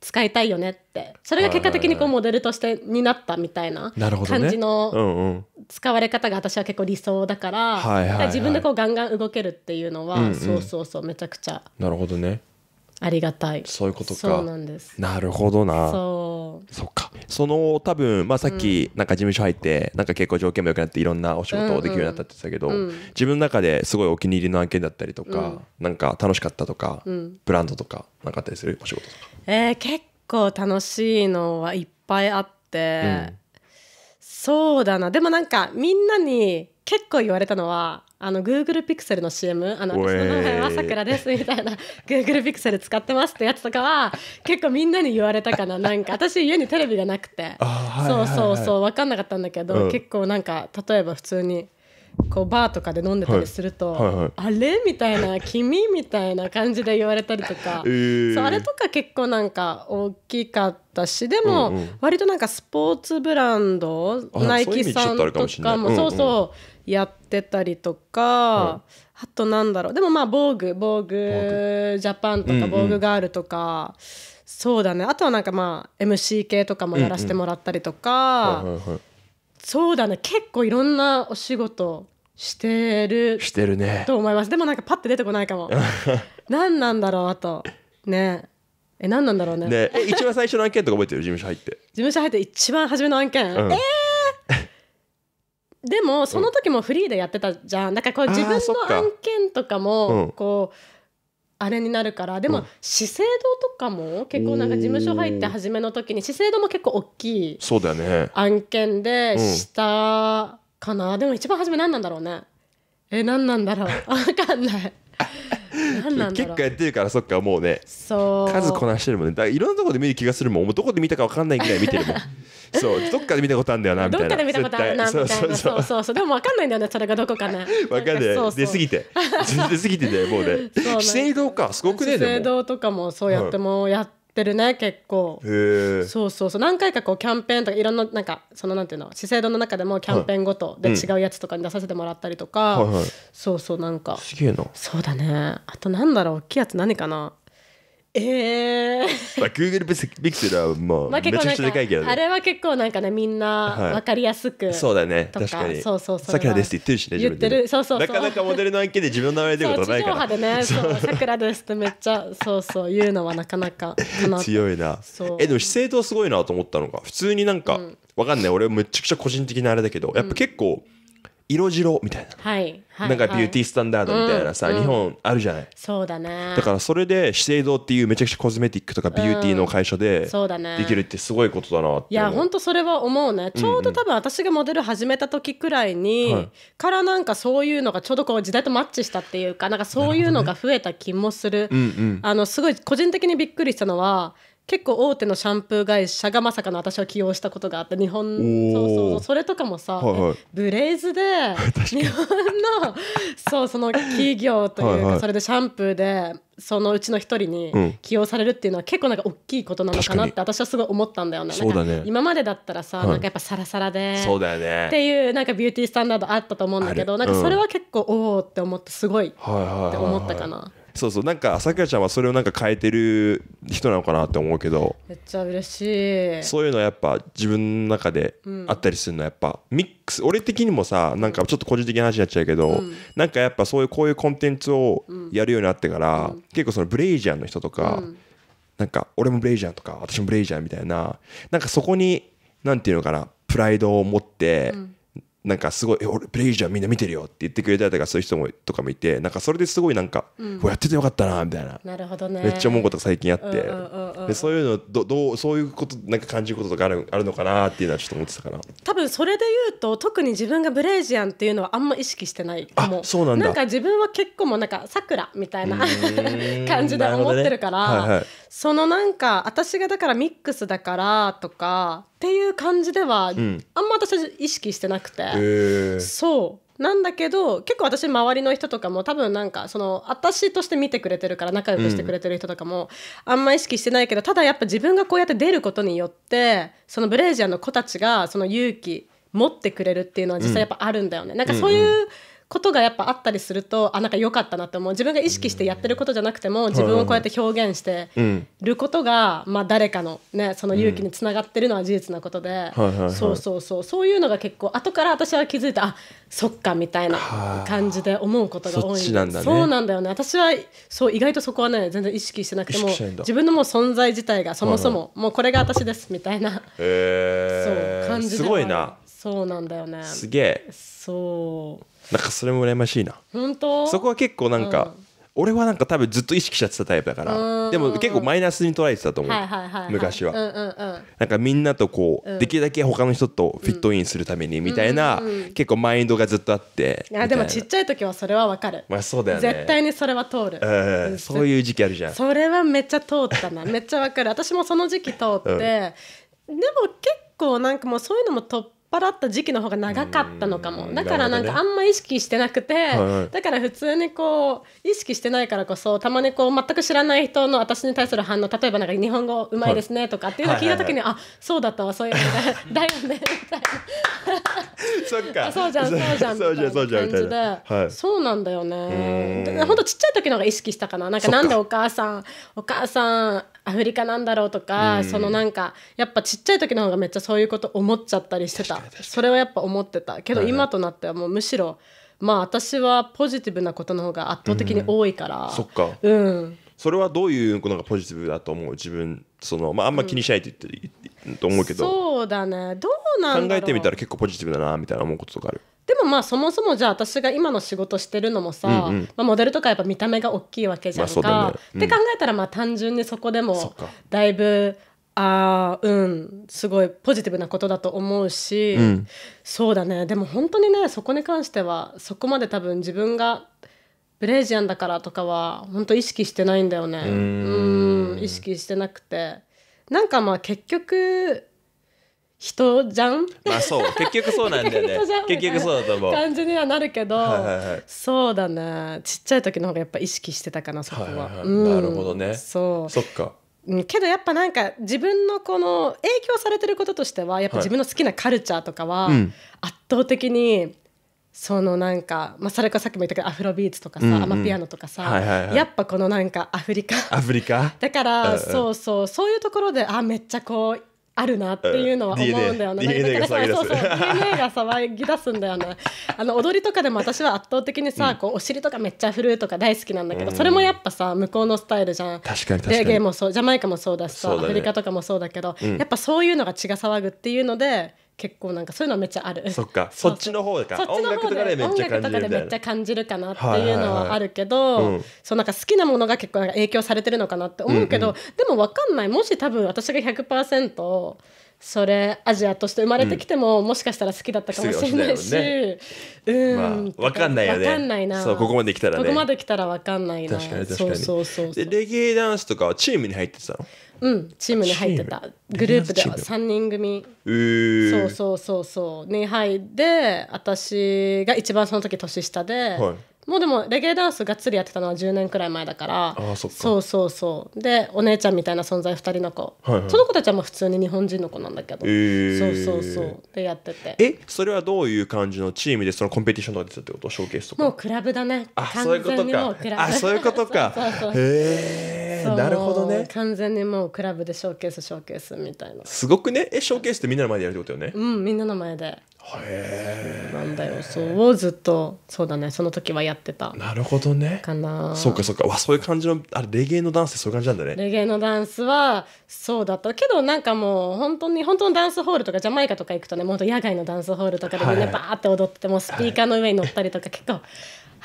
使いたいよねってそれが結果的にこうモデルとしてになったみたいな感じの使われ方が私は結構理想だから自分でこうガンガン動けるっていうのは、そうそうそうめちゃくちゃなるほどねありがたいそういうことかなるほどなそっかその多分、まあ、さっきなんか事務所入って、うん、なんか結構条件も良くなっていろんなお仕事をできるようになったって言ってたけど、うんうん、自分の中ですごいお気に入りの案件だったりとか、うん、なんか楽しかったとか、うん、ブランドとかなんかあったりするお仕事とか、えー、結構楽しいのはいっぱいあって、うん、そうだなでもなんかみんなに結構言われたのはあの Google ピクセルの CM あの私の名前はさくらですみたいな Google ピクセル使ってますってやつとかは結構みんなに言われたかななんか私家にテレビがなくてそうそうそう分かんなかったんだけど、結構なんか例えば普通にこうバーとかで飲んでたりすると、あれみたいな君みたいな感じで言われたりとか、えー、そうあれとか結構なんか大きかったしでも割となんかスポーツブランド、ナイキさんとかもそうそう、やってたりとか、はい、あとなんだろうでもまあ防具防具ジャパンとか防具ガールとか、うんうん、そうだねあとはなんかまあ MC 系とかもやらせてもらったりとか、そうだね結構いろんなお仕事してるしてるねと思いますでもなんかパッて出てこないかも 何なんだろうあとねえ何なんだろうねね一番最初の案件とか覚えてる事務所入って事務所入って一番初めの案件、うん、ええーでもその時もフリーでやってたじゃんだからこう自分の案件とかもこうあれになるからでも資生堂とかも結構なんか事務所入って初めの時に資生堂も結構大きいそうだね案件でしたかなでも一番初め何なんだろうねえ何なんだろう分かんない何なんだ結ろう構やってるからそっかもうねそう数こなしてるもんねだからいろんなとこで見る気がするもんもうどこで見たか分かんないぐらい見てるもん そうどっかで見たことあるんだよなみたどいっかで見たことあるなみたいなそうそうそそううそうそうでも分かんないんだよねそれがどこかな分かんなない出過ぎて 出過ぎててもうねそう資生堂かすごくね資生堂とかもそうやってもうやってるね結構そうそうそう何回かこうキャンペーンとかいろんななんかそのなんていうの資生堂の中でもキャンペーンごとで違うやつとかに出させてもらったりとか、はいうんそうそうなんかそうだねあとなんだろう大きいやつ何かなええー、まあ、Google ピクセルはもうめちゃくちゃでかいけど、ね、あれは結構なんかねみんな分かりやすく、はい、そうだね確かにそうそうそうさくらですって言ってるしね言ってるそうそうなかなかモデルの案件で自分の名前出ることないからそう地上波でねさくらですってめっちゃそうそう言うのはなかなか強いなえでも資生堂すごいなと思ったのが普通になんか、うん、わかんない俺めちゃくちゃ個人的なあれだけどやっぱ結構、うん色白みたいな、はいはい、なんかビューティースタンダードみたいなさ、日本あるじゃない、うん、そうだねだからそれで資生堂っていうめちゃくちゃコスメティックとかビューティーの会社でできるってすごいことだなって、うんいや本当それは思うねちょうど多分私がモデル始めた時くらいに、うんうん、からなんかそういうのがちょうどこう時代とマッチしたっていうかなんかそういうのが増えた気もする、ね、あのすごい個人的にびっくりしたのは結構大手のシャンプー会社がまさかの私を起用したことがあって日本そうそうそれとかもさ、はいはい、ブレイズで 日本のそうその企業というか、はいはい、それでシャンプーでそのうちの一人に起用されるっていうのは結構なんか大きいことなのかなって私はすごい思ったんだよね。ね今までだったらさ、はい、なんかやっぱサラサラでそうだよ、ね、っていうなんかビューティースタンダードあったと思うんだけど、なんかそれは結構おおって思ってすごいって思ったかな。はいはいはいはいそうそうなんかさくらちゃんはそれをなんか変えてる人なのかなって思うけどめっちゃ嬉しいそういうのはやっぱ自分の中であったりするのはやっぱ、ミックス俺的にもさなんかちょっと個人的な話になっちゃうけど、うん、なんかやっぱそういうこういうコンテンツをやるようになってから、うん、結構そのブレイジャーの人とか、うん、なんか俺もブレイジャーとか私もブレイジャーみたいななんかそこになんていうのかなプライドを持って、うんなんかすごい「え俺プレイジャーみんな見てるよ」って言ってくれたりとかそういう人もとかもいてなんかそれですごいなんか、うん、やっててよかったなみたいななるほど、ね、めっちゃ思うことが最近あって、うんうんうんうん、でそういうのどどうそういうことなんか感じることとかあるあるのかなっていうのはちょっと思ってたかな多分それで言うと特に自分がブレイジアンっていうのはあんま意識してないかもそうなんだなんか自分は結構もなんかさくらみたいな感じで思ってるから、ねはいはい、そのなんか私がだからミックスだからとかっていう感じでは、うん、あんま私意識してなくて。えそうなんだけど結構私周りの人とかも多分なんかその私として見てくれてるから仲良くしてくれてる人とかも、あんま意識してないけどただやっぱ自分がこうやって出ることによってそのブレイジアの子たちがその勇気持ってくれるっていうのは実際やっぱあるんだよね、うん、なんかそういう、うんうんことがやっぱあったりするとあなんか良かったなって思う自分が意識してやってることじゃなくても自分をこうやって表現してることが、まあ、誰かの,、ね、その勇気につながってるのは事実なことで、そうそうそうそういうのが結構後から私は気づいてあそっかみたいな感じで思うことが多いそなんだ、ね、そうなんだよね私はそう意外とそこはね全然意識してなくても自分のもう存在自体がそもそも、もうこれが私ですみたいな、えー、そう感じですごいなそうなんだよねすげえそうなんかそれも羨ましいな本当そこは結構なんか、うん、俺はなんか多分ずっと意識しちゃってたタイプだからでも結構マイナスに捉えてたと思う、はいはいはい昔は、うんうんうん、なんかみんなとこう、うん、できるだけ他の人とフィットインするためにみたいな、うんうんうん、結構マインドがずっとあっていやでもちっちゃい時はそれはわかる、まあそうだよね、絶対にそれは通る、うん、そういう時期あるじゃんそれはめっちゃ通ったな めっちゃわかる私もその時期通って、でも結構なんかもうそういうのもプ。払った時期の方が長かったのかもだからなんかあんま意識してなくて、だから普通にこう意識してないからこそたまにこう全く知らない人の私に対する反応例えばなんか日本語うまいですねとかっていうのを聞いた時に、はい、あそうだったわそういうのだ だよねみたいなそっかそうじゃんそうじゃんみたいな感じで、はい、そうなんだよねほんとちっちゃい時の方が意識したかななんかなんでお母さんお母さんアフリカなんだろうとか、うん、そのなんかやっぱちっちゃい時の方がめっちゃそういうこと思っちゃったりしてたそれはやっぱ思ってたけど今となってはもうむしろまあ私はポジティブなことの方が圧倒的に多いから、うん、そっか、うん、それはどういうのがポジティブだと思う自分その、まあ、あんま気にしないって言って,、と思うけどそうだねどうなん考えてみたら結構ポジティブだなみたいな思うこととかあるでもまあそもそもじゃあ私が今の仕事してるのもさ、うんうん、まあ、モデルとかやっぱ見た目が大きいわけじゃんか、まあねうん、って考えたらまあ単純にそこでもだいぶあうんすごいポジティブなことだと思うし、うん、そうだねでも本当にねそこに関してはそこまで多分自分がブレイジアンだからとかは本当意識してないんだよねうん意識してなくて。なんかまあ結局人じゃんまあそう結局そうなんだよね 結局そうだと思う感じにはなるけど、はいはいはい、そうだねちっちゃい時の方がやっぱ意識してたかなそこははいはいはいうん、なるほどねそうそっかけどやっぱなんか自分のこの影響されてることとしてはやっぱ自分の好きなカルチャーとかは圧倒的にそのなんか、まあ、それこそさっきも言ったけどアフロビーツとかさ、うんうん、アマピアノとかさ、はいはいはい、やっぱこのなんかアフリカアフリカだから、うんそうそうそういうところであめっちゃこうあるなっていうのは思うんだよね。DNA が騒ぎ出す。DNA が騒ぎ出すんだよね。あの踊りとかでも私は圧倒的にさ、うん、こうお尻とかめっちゃ振るとか大好きなんだけど、うん、それもやっぱさ向こうのスタイルじゃん。確かにレゲエもそうジャマイカもそうだしさ、ね、アフリカとかもそうだけど、うん、やっぱそういうのが血が騒ぐっていうので。結構なんかそういうのめっちゃあるそっかそっちの方かそっちの方で音楽とかでめっちゃ感じるかなっていうのはあるけどそうなんか好きなものが結構なんか影響されてるのかなって思うけど、うんうん、でも分かんないもし多分私が100%それアジアとして生まれてきても、うん、もしかしたら好きだったかもしれないし、ね、うん、まあ、分かんないよね分かんないなそうここまで来たらねここまで来たら分かんないな確かに確かにそうそうそうレゲエダンスとかはチームに入ってたのうんチームに入ってたグループでは3人組、えー、そうそうそうそうに入って私が一番その時年下で、はいもうでもレゲエダンスがっつりやってたのは10年くらい前だからそうそうそうでお姉ちゃんみたいな存在2人の子、はいはい、その子たちはもう普通に日本人の子なんだけど、えー、そうそうそうでやっててえそれはどういう感じのチームでそのコンペティションとか出たってことショーケースとかもうクラブだねあそういうことかあそういうことかへえなるほどね完全にもうクラブでショーケースショーケースみたいなすごくねえショーケースってみんなの前でやるってことよねうんみんなの前でなんだよそうをずっとそうだねその時はやってたなるほどねかなそうかそうかわそういう感じのあれレゲエのダンスってそういう感じなんだねレゲエのダンスはそうだったけどなんかもう本当に本当のダンスホールとかジャマイカとか行くとねもっと野外のダンスホールとかでみんなバーって踊ってて、もスピーカーの上に乗ったりとか、結構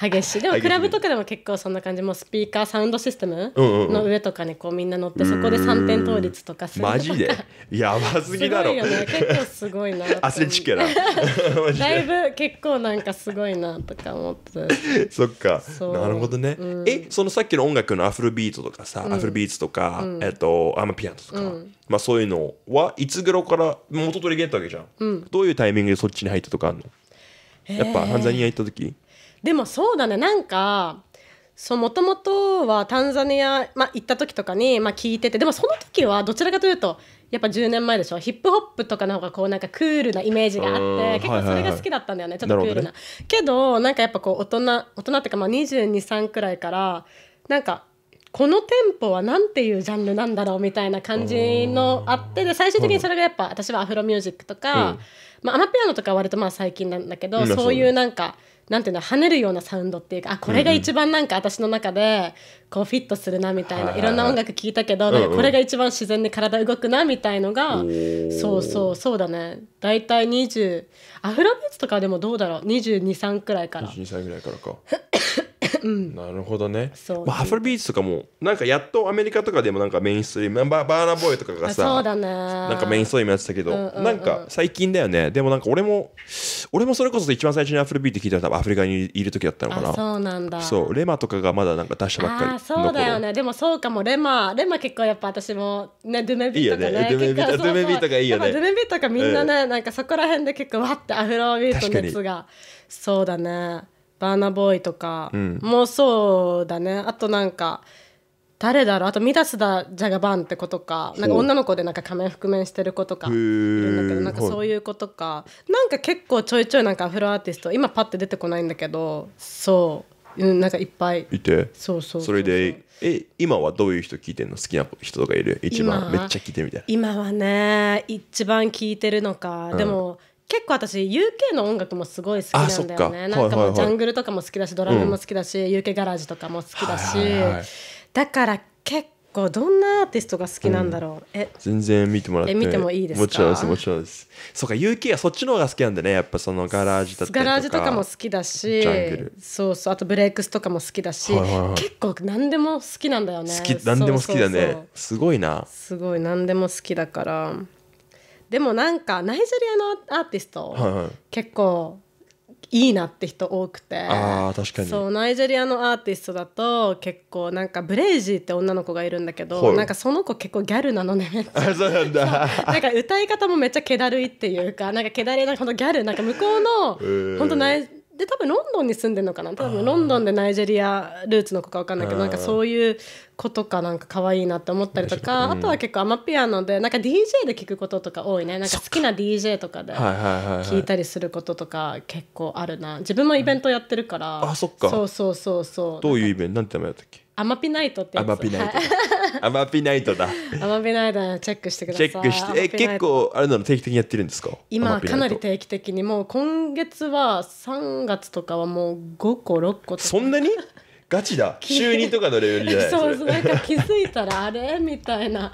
激しいでもクラブとかでも結構そんな感じもうスピーカーサウンドシステムの上とかにこうみんな乗ってそこで3点倒立とかするとかマジで やばすぎだろすごいよね結構すごいなアスレチックやなだいぶ結構なんかすごいなとか思って そっかなるほどね、うん、えそのさっきの音楽のアフルビートとかさ、うん、アフルビーツとか、うん、えっとアマピアノとか、まあそういうのはいつ頃から元取りゲットわけじゃん、どういうタイミングでそっちに入ったとかあるのやっぱ、犯罪人や行った時でもそうだねなんかもともとはタンザニア、まあ、行った時とかに、まあ、聞いててでもその時はどちらかというとやっぱ10年前でしょヒップホップとかの方がこうなんかクールなイメージがあって結構それが好きだったんだよね、はいはい、ちょっとクールな、ね、けどなんかやっぱこう大人大人っていうかまあ223くらいからなんかこのテンポは何ていうジャンルなんだろうみたいな感じのあってで最終的にそれがやっぱ私はアフロミュージックとか、うん、まあ、アマピアノとか割とまあ最近なんだけど、うん、そういうなんか。うんなんていうの跳ねるようなサウンドっていうかあこれが一番なんか私の中でこうフィットするなみたいな、いろんな音楽聴いたけど、これが一番自然に体動くなみたいのが、そうそうそうだね大体20アフロビーツとかでもどうだろう2 2 3くらいから2 2 3ぐらいからかなるほどね。そうまあ、アフロビーツとかもなんかやっとアメリカとかでもなんかメインストリームババーナーボーイとかがさそうだねなんかメインストリームやってたけど、うんうんうんなんか最近だよねでもなんか俺も俺もそれこそ一番最初にアフロビーツ聞いたのは多分アフリカにいる時だったのかなあそうなんだそうレマとかがまだなんか出したばっかりあそうだよねでもそうかもレマレマ結構やっぱ私もねドゥメビとかいいよねドゥメビーとかいいよねドゥメビとかみんなね、なんかそこら辺で結構わってアフロビーツの熱がそうだねバーナボーイとかもそうだね、うん、あとなんか誰だろうあとミダスだジャガバンってことかなんか女の子でなんか仮面覆面してる子とかいるんだけどなんかそういう子とか、なんか結構ちょいちょいなんかアフロアーティスト今パッて出てこないんだけどそう、うん、なんかいっぱいいてそうそうそれでえ今はどういう人聞いてんの好きな人とかいる一番めっちゃ聞いてるみたい今はね一番聞いてるのか、うん、でも結構私 UK の音楽もすごい好きなんだよねなんかもうジャングルとかも好きだし、ドラムも好きだし、うん、UK ガラージとかも好きだし、はいはいはい、だから結構どんなアーティストが好きなんだろう、うん、え全然見てもらって見てもいいですかもちろんですもちろんですそうか UK はそっちの方が好きなんでねやっぱそのガラージとかガラージとかも好きだしそうそうあとブレイクスとかも好きだし、はいはいはい、結構何でも好きなんだよね好き何でも好きだねすごいなすごい何でも好きだからでもなんかナイジェリアのアーティスト、はいはい、結構いいなって人多くてあ確かにそうナイジェリアのアーティストだと結構なんかブレイジーって女の子がいるんだけどなんかその子結構ギャルなのねめっちゃそうなんだなんか歌い方もめっちゃ気だるいっていうかなんか気だるいなほんとギャルなんか向こうの本当ナイジェリアで多分ロンドンに住んでるのかな多分ロンドンでナイジェリアルーツの子か分かんないけどなんかそういう子とかなんか可愛いなって思ったりとか、うん、あとは結構アマピアノでなんか DJ で聴くこととか多いねなんか好きな DJ とかで聴いたりすることとか結構あるな自分もイベントやってるから、うん、あそっかそうそうそうそうどういうイベントなんて名前だったっけアマピナイトってやつアマピナイト、アマピナイトだ アマピナイトチェックしてくださいチェックしてえ結構あれなの定期的にやってるんですか今かなり定期的にもう今月は3月とかはもう5個6個そんなに ガチだ週2とかのレベルじゃないそうそうなんか気づいたらあれみたいな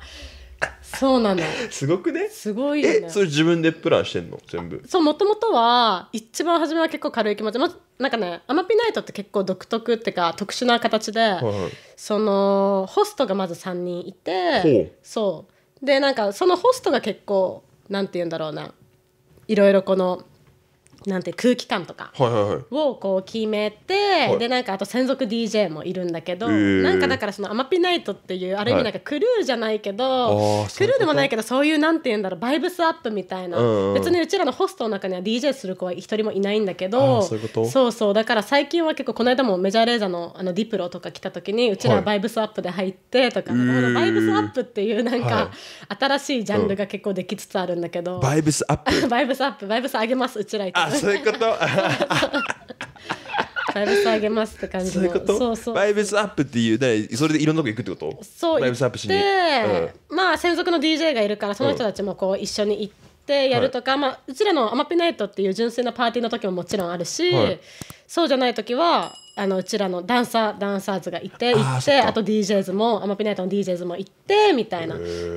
そうなの すごくねすごいよねえそれ自分でプランしてんの全部そうもともとは一番初めは結構軽い気持ち、ま、なんかねアマピナイトって結構独特っていうか特殊な形で、はいはい、そのホストがまず3人いてそうでなんかそのホストが結構なんて言うんだろうないろいろこのなんて空気感とかをこう決めて、はいはいはい、でなんかあと専属 DJ もいるんだけど、はい、なんかだからそのアマピナイトっていうある意味なんかクルーじゃないけど、はい、クルーでもないけどそういうなんて言うんだろうバイブスアップみたいな、うんうん、別にうちらのホストの中には DJ する子は一人もいないんだけどそうそうだから最近は結構この間もメジャーレーザーのあのディプロとか来た時にうちらはバイブスアップで入ってとか、はい、バイブスアップっていうなんか、新しいジャンルが結構できつつあるんだけど、バイブスアップ バイブスアップバイブス上げますうちら行って。そういうことバイブス上げますって感じそういうことそうそうバイブスアップっていうだそれでいろんなとこ行くってことそうバイブスアップしに、うん、まあ専属の DJ がいるからその人たちもこう一緒に行って、してやるとか、はい、まあ、うちらのアマペナイトっていう純粋なパーティーの時ももちろんあるし、はい、そうじゃない時はあのうちらのダンサーダンサーズがいて行ってあと DJs もアマピナイトの DJs も行ってみたいな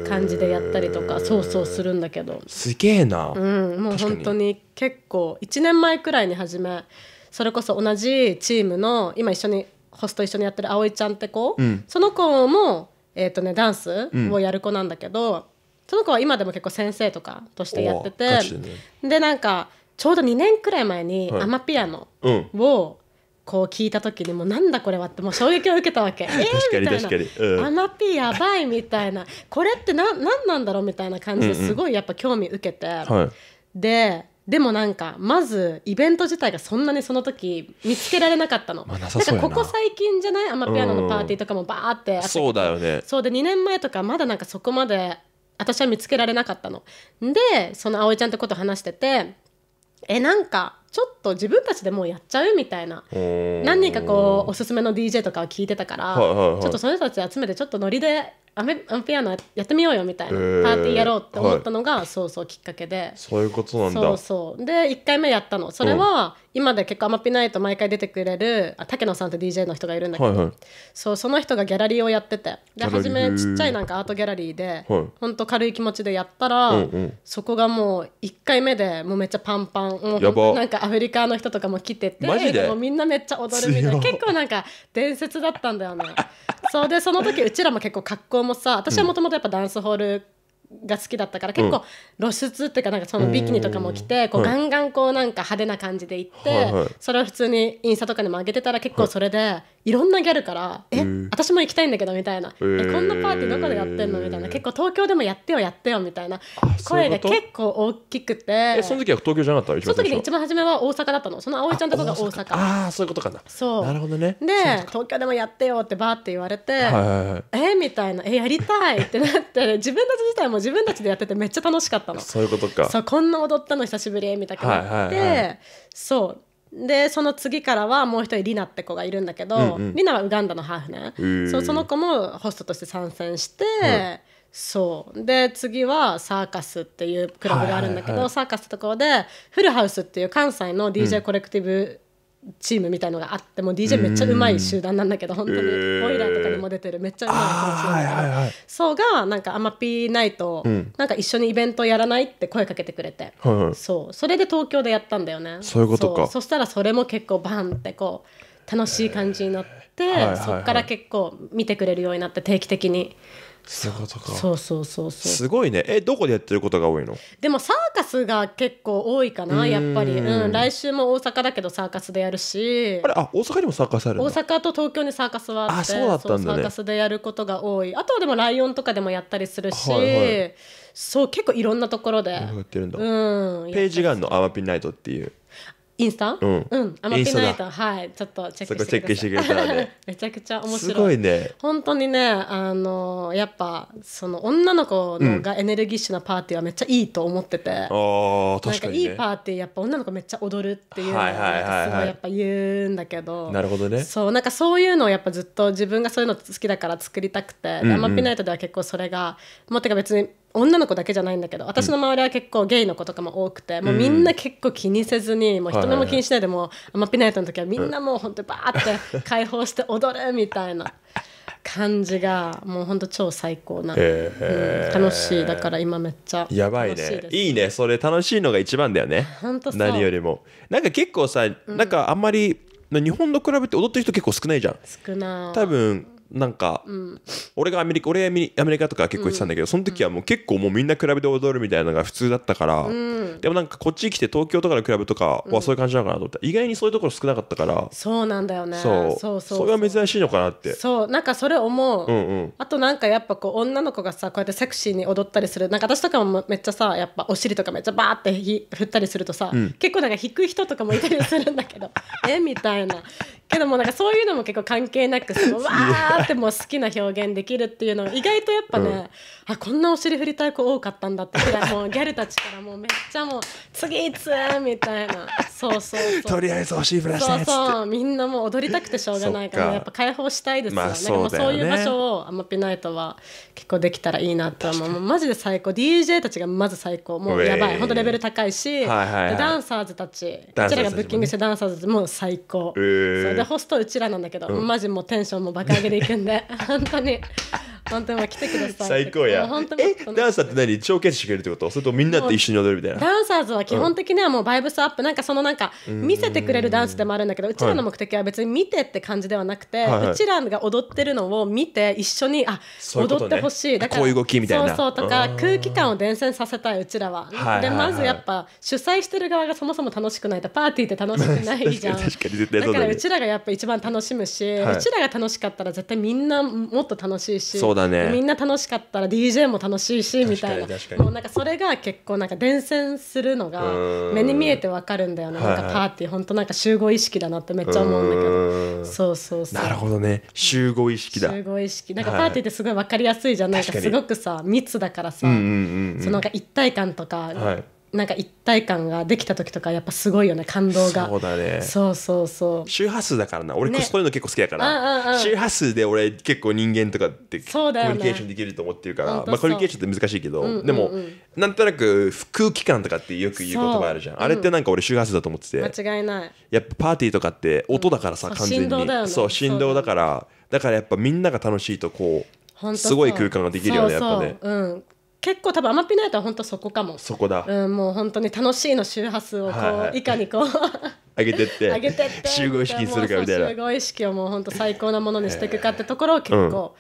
感じでやったりとかそうそうするんだけどすげえな、うん、もう本当に結構1年前くらいに始めそれこそ同じチームの今一緒にホスト一緒にやってる葵ちゃんって子、うん、その子も、えーとね、ダンスをやる子なんだけど、その子は今でも結構先生とかとしてやってて、ね、でなんかちょうど2年くらい前に「アマピアノ」をこう聞いた時にもうなんだこれはってもう衝撃を受けたわけ えみたいな、うん、アマピやばいみたいなこれって何なんだろうみたいな感じですごいやっぱ興味受けて、うんうん、ででもなんかまずイベント自体がそんなにその時見つけられなかったの、まあ、ななんかここ最近じゃないアマピアノのパーティーとかもバーってあって、うん、そうだよねそうで2年前とかまだなんかそこまで私は見つけられなかったの。でその葵ちゃんってこと話しててえなんかちょっと自分たちでもうやっちゃうみたいな何人かこうおすすめの DJ とかを聞いてたから、はいはいはい、ちょっとその人たち集めてちょっとノリでアメアンピアノやってみようよみたいな、えー、パーティーやろうって思ったのが、はい、そうそうきっかけでそういうことなんだそうそうで1回目やったのそれは、うん、今で結構アマピナイト毎回出てくれるあ竹野さんって DJ の人がいるんだけど、はいはい、そうその人がギャラリーをやっててで初めちっちゃいなんかアートギャラリーで、はい、ほんと軽い気持ちでやったら、うんうん、そこがもう1回目でもうめっちゃパンパンもうなんかアフリカの人とかも来ててマジでもうみんなめっちゃ踊るみたいな結構なんか伝説だったんだよねそうでその時うちらも結構格好もさ私はもともとやっぱダンスホールが好きだったから結構露出っていうかなんかそのビキニとかも着てこうガンガンこうなんか派手な感じで行ってそれを普通にインスタとかにも上げてたら結構それでいろんなギャルから「え私も行きたいんだけど」みたいな、えこんなパーティーどこでやってんの?」みたいな結構東京でもやってよやってよみたいな声が結構大きくてその時は東京じゃなかったその時に一番初めは大阪だったのその葵ちゃんとこが大阪ああそういうことかなそうなるほどねで東京でもやってよってバーって言われて「はえみたいな「えやりたい」ってなって、自分たち自体も自分たちでやっててめっちゃ楽しかったのそういうことかそうこんな踊ったの久しぶりみたいなって、そうでその次からはもう一人リナって子がいるんだけど、うんうん、リナはウガンダのハーフね、えー、そその子もホストとして参戦して、はい、そうで次はサーカスっていうクラブがあるんだけど、はいはいはい、サーカスってところでフルハウスっていう関西の DJ コレクティブチームみたいのがあってもう DJ めっちゃうまい集団なんだけど本当にボイラーとかにも出てるめっちゃうまい集団そうがなんかアマピーナイト、うん、なんか一緒にイベントやらないって声かけてくれて、はいはい、そうそれで東京でやったんだよねそういうことかそしたらそれも結構バンってこう楽しい感じになって、そっから結構見てくれるようになって定期的にそうそうそうそうすごいねえどこでやってることが多いのでもサーカスが結構多いかなやっぱりうん来週も大阪だけどサーカスでやるしあれあ大阪にもサーカスある大阪と東京にサーカスはあってそうだったんだ、ね、サーカスでやることが多いあとはでもライオンとかでもやったりするし、はいはい、そう結構いろんなところでやってるんだ、うん、ページがあるのアマピンナイトっていうインスタ、うん、うん、あのピナイトはいちょっとチェックしてくれた、ね、めちゃくちゃ面白い。すごいね。本当にねあのやっぱその女の子のがエネルギッシュなパーティーはめっちゃいいと思ってて、うん、あ確かに、ね、なんかいいパーティーやっぱ女の子めっちゃ踊るっていうのをはいはい、すごいやっぱ言うんだけど、なるほどね。そうなんかそういうのをやっぱずっと自分がそういうの好きだから作りたくて、うんうん、アマピナイトでは結構それがもうてか別に女の子だけじゃないんだけど私の周りは結構ゲイの子とかも多くて、うん、もうみんな結構気にせずに、もう人目も気にしないで、もアマピナイトの時はみんなもう本当バーって解放して踊るみたいな 感じがもう本当超最高な、うん、楽しいだから今めっちゃやばいねいいねそれ楽しいのが一番だよね何よりもなんか結構さ、うん、なんかあんまり日本のクラブって踊ってる人結構少ないじゃん少ない多分なんか、俺がアメリカ俺アメリカとか結構行ってたんだけど、その時はもう結構もうみんなクラブで踊るみたいなのが普通だったから、でもなんかこっち来て東京とかのクラブとかはそういう感じなのかなと思って、意外にそういうところ少なかったからそうなんだよねそうそうそれは珍しいのかなってそうなんかそれ思う、うんうん、あとなんかやっぱこう女の子がさこうやってセクシーに踊ったりするなんか私とかもめっちゃさやっぱお尻とかめっちゃバーってひ振ったりするとさ、うん、結構なんか引く人とかもいたりするんだけど えみたいなけどもなんかそういうのも結構関係なくそのわーってもう好きな表現できるっていうの意外とやっぱね、うん、あこんなお尻振りたい子多かったんだってもうギャルたちからもうめっちゃもう次いつみたいなそうそうそうとりあえずお尻振らしてそうそうみんなもう踊りたくてしょうがないから、やっぱ解放したいですよね,、まあ、そうねそういう場所をアマピナイトは結構できたらいいなと思うもうマジで最高 DJ たちがまず最高もうやばい本当レベル高いし、はいはいはい、ダンサーズたちこちらがブッキングしてダンサーズもう最高。えーでホストうちらなんだけど、マジもうテンションも爆上げでいくんで 本当に本当に来てください最高や本当えダンサーって何帳消してくれるってことそれとみんなっ一緒に踊るみたいなダンサーズは基本的にはもうバイブスアップ、なんかそのなんか見せてくれるダンスでもあるんだけどうちらの目的は別に見てって感じではなくて、うちらが踊ってるのを見て一緒にあ踊ってほしいだからこういう動きみたいなそうそうとか空気感を伝染させたいうちらは,、でまずやっぱ主催してる側がそもそも楽しくないとパーティーって楽しくないじゃん だからうちらがやっぱ一番楽しむし、うちらが楽しかったら絶対みんなもっと楽しいしだねみんな楽しかったら DJ も楽しいしみたいなもうなんかそれが結構なんか伝染するのが目に見えてわかるんだよねなんかパーティー、本当なんか集合意識だなってめっちゃ思うんだけどそうそうそうなるほどね集合意識だ集合意識なんかパーティーってすごいわかりやすいじゃん、はい、なんかすごくさ密だからさ、うんうんうんうん、そのなんか一体感とか、はいなんか一体感ができた時とかやっぱすごいよね感動がそうだねそうそうそう周波数だからな俺、こういうの結構好きだから、周波数で俺結構人間とかってそうだね、コミュニケーションできると思ってるから、まあ、コミュニケーションって難しいけど、うんうんうん、でもなんとなく空気感とかってよく言う言葉あるじゃん、あれってなんか俺周波数だと思ってて、間違いないやっぱパーティーとかって音だからさ、完全にそう振動だからだからやっぱみんなが楽しいとこうすごい空間ができるよねやっぱね、うん、結構多分アマピナイトは本当そこかもそこだ、うん、もう本当に楽しいの周波数をこう、はい、いかにこう 上げてって上げてって集合意識にするかみたいな集合意識をもう本当最高なものにしていくかってところを結構、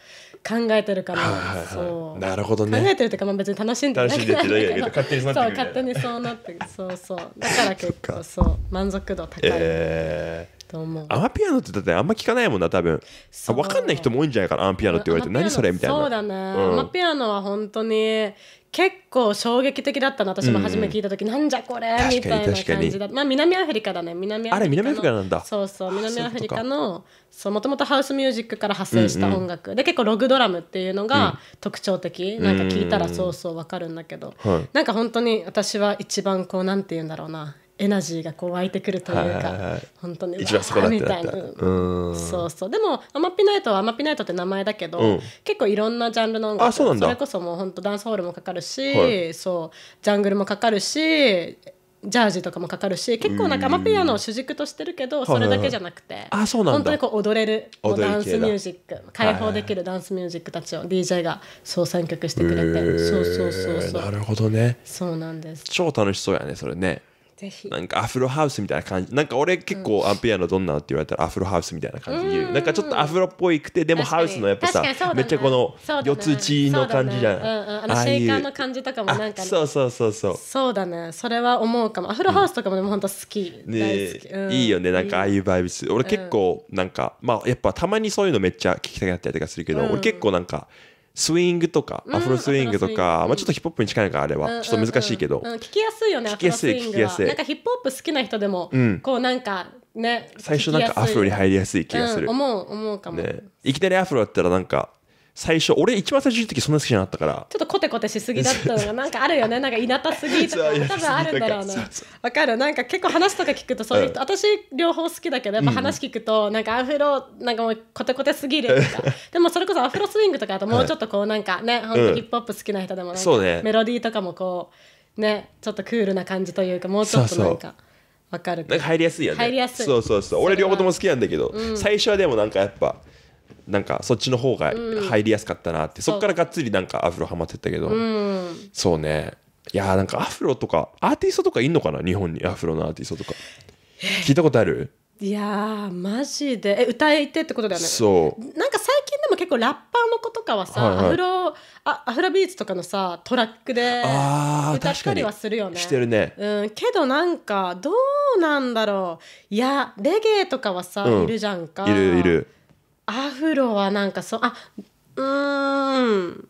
考えてるから、うん、そうなるほどね考えてるとか、も別に楽しんで楽しんでないけど勝手にそう勝手にそうなってそうそうだから結構そう満足度高い、えー、と思うアマピアノってだってあんま聞かないもんな多分あ分かんない人も多いんじゃないかなアマピアノって言われて何それみたいなそうだね、うん、アマピアノは本当に結構衝撃的だったの私も初め聞いた時、うん、なんじゃこれみたいな感じだまあ南アフリカだね南アフリカあれ南アフリカなんだそうそう南アフリカのそうもともとハウスミュージックから派生した音楽、うんうん、で結構ログドラムっていうのが特徴的、うん、なんか聞いたらそうそうわかるんだけど、うん、なんか本当に私は一番こうなんて言うんだろうなエナジーがこう湧いてくるというか、はいはい、本当に一番そこだみたいな、うん、そうそうでも「アマピナイト」は「アマピナイト」って名前だけど、うん、結構いろんなジャンルの音楽あそうなんだそれこそもう本当ダンスホールもかかるし、はい、そうジャングルもかかるしジャージとかもかかるし結構なんかアマピアノを主軸としてるけどそれだけじゃなくて本当にこう踊れるダンスミュージック解放できるダンスミュージックたちを DJ がそう選曲してくれて、えー、そうそうそうそうなるほどねそうなんです超楽しそうやねそれねぜひなんかアフロハウスみたいな感じなんか俺結構アンペアのどんなのって言われたらアフロハウスみたいな感じで言う、うなんかちょっとアフロっぽいくてでもハウスのやっぱさめっちゃこの四つ打ちの感じじゃん、うんうん、あのシェイカーの感じとかもなんか、ね、そうそうそうそうそうだねそれは思うかもアフロハウスとかもでも本当好き、うん、ね、うん、いいよねなんかああいうバイブス俺結構なんか、まあやっぱたまにそういうのめっちゃ聞きたくなったりとかするけど、俺結構なんかスイングとか、アフロスイングとか、まあちょっとヒップホップに近いのかあれは、ちょっと難しいけど、聞きやすいよね聞きやすい聞きやすいなんかヒップホップ好きな人でも、こうなんかね最初なんかアフロに入りやすい気がする、思う思うかも、いきなりアフロだったらなんか最初俺一番最初の時そんな好きじゃなかったからちょっとコテコテしすぎだったのが なんかあるよねなんかいなたすぎとか多分あるんだろうなわかるなんか結構話とか聞くとそういう人、うん、私両方好きだけどやっぱ話聞くとなんかアフロなんかもうコテコテすぎるとか でもそれこそアフロスイングとかだともうちょっとこうなんかね、はい、ほヒップホップ好きな人でもそうね、メロディーとかもこうねちょっとクールな感じというかもうちょっとなんか。そうそうわかる入りやすいよね入りやすいそうそうそう俺両方とも好きなんだけど、うん、最初はでもなんかやっぱなんかそっちの方が入りやすかったなって、うん、そっからがっつりなんかアフロハマってったけど、うん、そうねいやーなんかアフロとかアーティストとかいんのかな日本にアフロのアーティストとか聞いたことあるいやマジでえ歌えてってことだよねそうなんか最近でも結構ラッパーの子とかはさ、はいはい、アフロあアフロビーツとかのさトラックで歌ったりはするよねしてるねうんけどなんかどうなんだろういやレゲエとかはさ、うん、いるじゃんかいるいるアフロはなんかそうあうん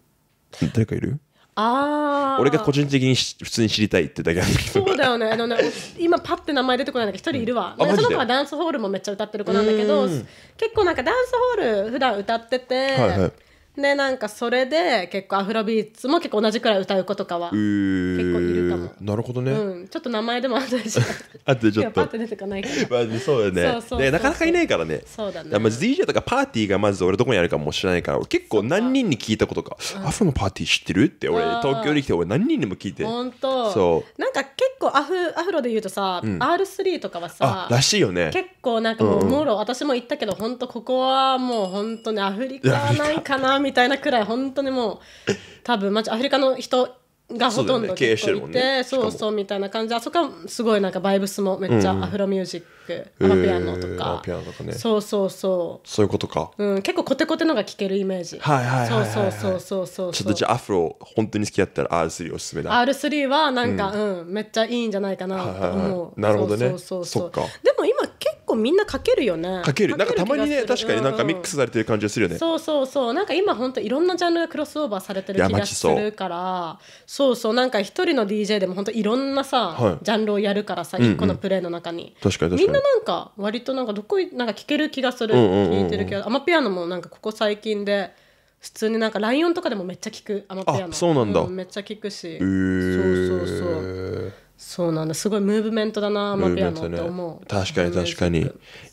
誰かいるああ俺が個人的に普通に知りたいってだけなんだけどそうだよねあのね今パッて名前出てこないんだけど一人いるわ、うん、その子はダンスホールもめっちゃ歌ってる子なんだけど結構なんかダンスホール普段歌ってて、はいはいでなんかそれで結構アフロビーツも結構同じくらい歌う子とかは結構いるかも、えー、なるほどね、うん、ちょっと名前でもあ ったりしてあとでちょっとパッと出てかないから、まあ、そうだねなかなかいないからねそうだねだまず DJ とかパーティーがまず俺どこにあるかも知らないから結構何人に聞いたことかアフロのパーティー知ってるって俺東京に来て俺何人にも聞いてんとそうなんか結構アフアフロで言うとさ、うん、R3 とかはさらしいよね結構なんかもろ、うんうん、私も行ったけどんとここはもうんとねアフリカなんかなみたいなくらい本当にもう 多分アフリカの人がほとんど、経営してるもんねそうそうみたいな感じあそこはすごいなんかバイブスもめっちゃアフロミュージック、うん、アラピアノとか、アえー、アとかねそうそうそうそういうことか、うん、結構コテコテのが聴けるイメージはいはいそうそうそうそうそうちょっとじゃアフロ本当に好きだったら R3 おすすめだ R3 はなんか、うん、めっちゃいいんじゃないかなと思う、なるほどねそうそでも今結構みんなかけるよねかけるなんかたまにね確かになんかミックスされてる感じがするよね、うん、そうそうそうなんか今本当いろんなジャンルがクロスオーバーされてる気がするからそうそうなんか一人の DJ でも本当いろんなさ、はい、ジャンルをやるからさ一、個のプレイの中に確かにみんななんか割となんかどこなんか聞ける気がする、うんうんうんうん、聞いてるけどアマピアノもなんかここ最近で普通になんかライオンとかでもめっちゃ聞くアマピアノそうなんだ、うん、めっちゃ聞くし、えー、そうそうそうそうなんだすごいムーブメントだなマピアノって思う、確かに確かにい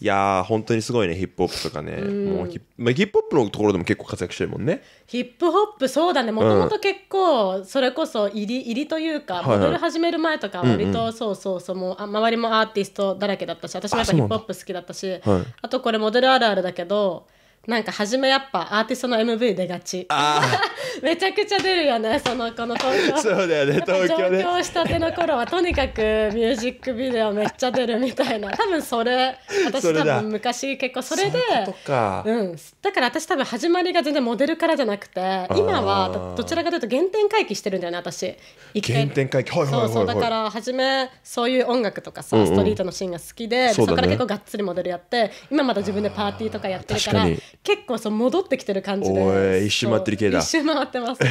やー本当にすごいねヒップホップとかね、うん、もうヒ,、まあ、ヒップホップのところでも結構活躍してるもんねヒップホップそうだねもともと結構それこそ入り入りというか、モデル始める前とか割と、そうそうそうもう周りもアーティストだらけだったし私もやっぱヒップホップ好きだったし、はい、あとこれモデルあるあるだけどなんか初めやっぱアーティストの MV 出がち めちゃくちゃ出るよねそのこの東京そうだよね東京で、上京したての頃はとにかくミュージックビデオめっちゃ出るみたいな多分それ私多分昔結構それでうん、だから私多分始まりが全然モデルからじゃなくて今はどちらかというと原点回帰してるんだよね私原点回帰、はいはい、そうそうだから初めそういう音楽とかさ、うんうん、ストリートのシーンが好きでそ、ね,、こから結構がっつりモデルやって今まだ自分でパーティーとかやってるから結構そう戻ってきてる感じでおい一周回ってる系だ一周回ってます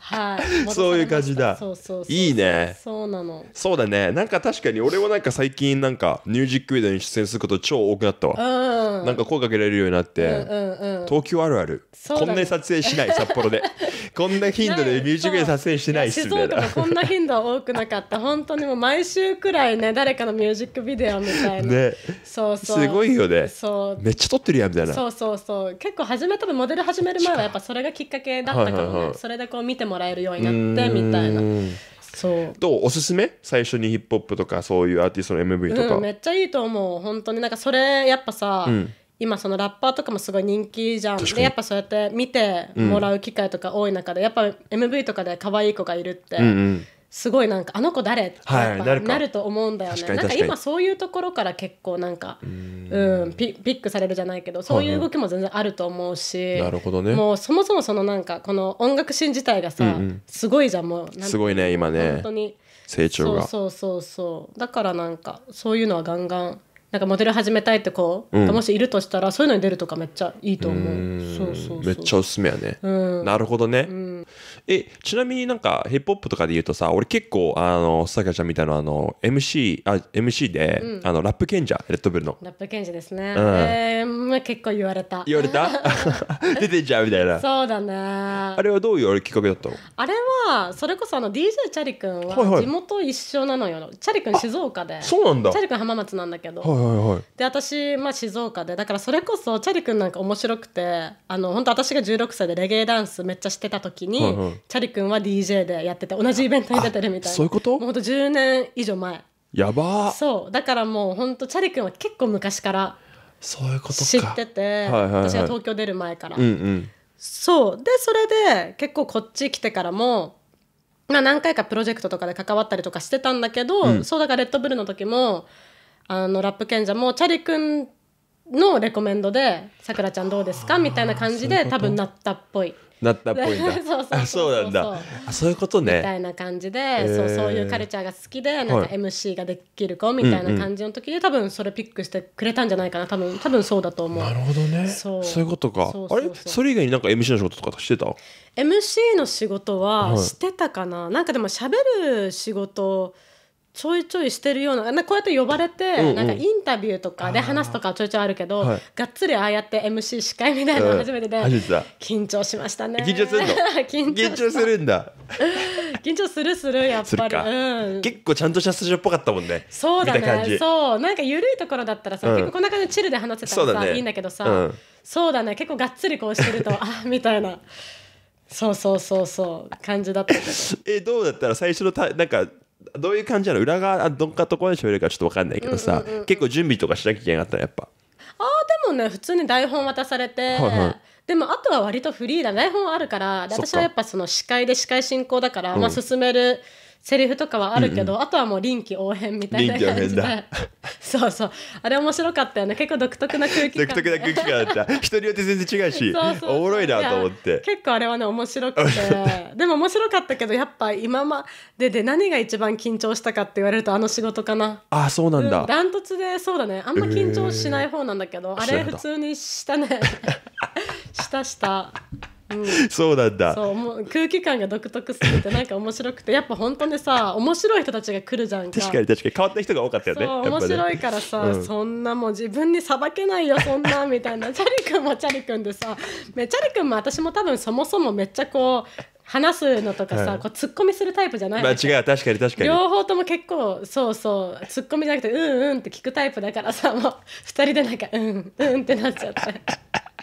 はい、そういう感じだそそうういいねそうなのそうだねなんか確かに俺はなんか最近なんかミュージックビデオに出演すること超多くなったわ、うん、なんか声かけられるようになって、うんうんうん、東京あるある、ね、こんなに撮影しない札幌で こんな頻度でミュージックビデオ撮影してないっすみたいなこんな頻度は多くなかった本当にもう毎週くらいね誰かのミュージックビデオみたいなねそうそうすごいよねそうめっちゃ撮ってるやんみたいなそうそうそう結構始めたモデル始める前はやっぱそれがきっかけだったから、ね、はいはいはい、それでこう見てもらえるようになってみたいなそうどうおすすめ最初にヒップホップとかそういうアーティストの MV とか、うん、めっちゃいいと思う本当になんかそれやっぱさ、うん今そのラッパーとかもすごい人気じゃんでやっぱそうやって見てもらう機会とか多い中で、うん、やっぱ MV とかで可愛い子がいるって、うんうん、すごいなんかあの子誰ってなると思うんだよね、なんか今そういうところから結構なんかうんピックされるじゃないけどそういう動きも全然あると思うし、なるほどね、もうそもそもそのなんかこの音楽シーン自体がさ、うんうん、すごいじゃんもうすごいね今ね本当に成長がそうそうそうそうだからなんかそういうのはガンガンなんかモデル始めたいって子がもしいるとしたら、そういうのに出るとかめっちゃいいと思うそうそうめっちゃおすすめやね、なるほどね、え、ちなみになんかヒップホップとかで言うとさ、俺結構、あの、さかちゃんみたいなあの、MC、あ、MC で、うんあの、ラップ賢者、レッドブルの。ラップ賢者ですね。うんえーまあ、結構言われた。言われた 出てんじゃんみたいな。そうだね。あれはどういうきっかけだったのれは、それこそあの DJ チャリくんは地元一緒なのよ。チャリくん静岡で。チそうなんだ。チャリくん浜松なんだけど。はいはい。で私、まあ、静岡でだからそれこそチャリ君なんか面白くてあの本当私が16歳でレゲエダンスめっちゃしてた時に、はいはいチャリ君は DJ でやってて同じイベントに出てるみたいなそういうこともうほんと10年以上前やばそうだからもうほんとチャリ君は結構昔からそういうこと知ってて、はいはいはい、私が東京出る前から、うんうん、そうでそれで結構こっち来てからもまあ、何回かプロジェクトとかで関わったりとかしてたんだけど、うん、そうだからレッドブルの時もあのラップ賢者もチャリ君のレコメンドで「さくらちゃんどうですか?」みたいな感じで多分なったっぽい。なったっぽいんだそうそうそうなんだあそういうことねみたいな感じで、えー、そうそういうカルチャーが好きでなんか MC ができる子みたいな感じの時で、うん多分それピックしてくれたんじゃないかな多分多分そうだと思うなるほどねそうそういうことかあれそれ以外になんか MC の仕事とかしてた MC の仕事はしてたかな、はい、なんかでも喋る仕事ちょいちょいしてるようななこうやって呼ばれて、うんうん、なんかインタビューとかで話すとかちょいちょいあるけど、はい、がっつりああやって MC 司会みたいなの初めてで、うん、緊張しましたね緊張するの 緊張するんだ 緊張するするやっぱり、うん、結構ちゃんとしたスタジオっぽかったもんねそうだねそうなんか緩いところだったらさ、うん、結構こんな感じでチルで話せたらさ、ね、いいんだけどさ、そうだね結構がっつりこうしてると あみたいなそうそうそうそう感じだったえどうだったら最初のたなんかどういう感じなの裏側どっかとこで喋るかちょっと分かんないけどさ、結構準備とかしなきゃいけなかったらやっぱああでもね普通に台本渡されて、はいはい、でもあとは割とフリーだ台本あるから私はやっぱその司会で司会進行だから、まあ、進める、うんセリフとかはあるけど、うんうん、あとはもう臨機応変みたいな感じで そうそうあれ面白かったよね結構独特な空気感独特な空気感だった 人によって全然違うしおもろいなと思って結構あれはね面白くて でも面白かったけどやっぱ今までで何が一番緊張したかって言われるとあの仕事かなあそうなんだ、ダ、ン、トツでそうだねあんま緊張しない方なんだけど、えー、あれ普通にしたねしたした。そうなんだそうもう空気感が独特すぎてなんか面白くてやっぱ本当にさ面白い人たちが来るじゃんか確かに確かに変わった人が多かったよね面白いからさ、うん、そんなもう自分にさばけないよそんなみたいなチャリ君もチャリ君でさチャリ君も私も多分そもそもめっちゃこう話すのとかさ、はい、こう突っ込みするタイプじゃないあ、違う確かに確かに両方とも結構そうそう突っ込みじゃなくてうんうんって聞くタイプだからさもう2人でなんかうんうんってなっちゃって。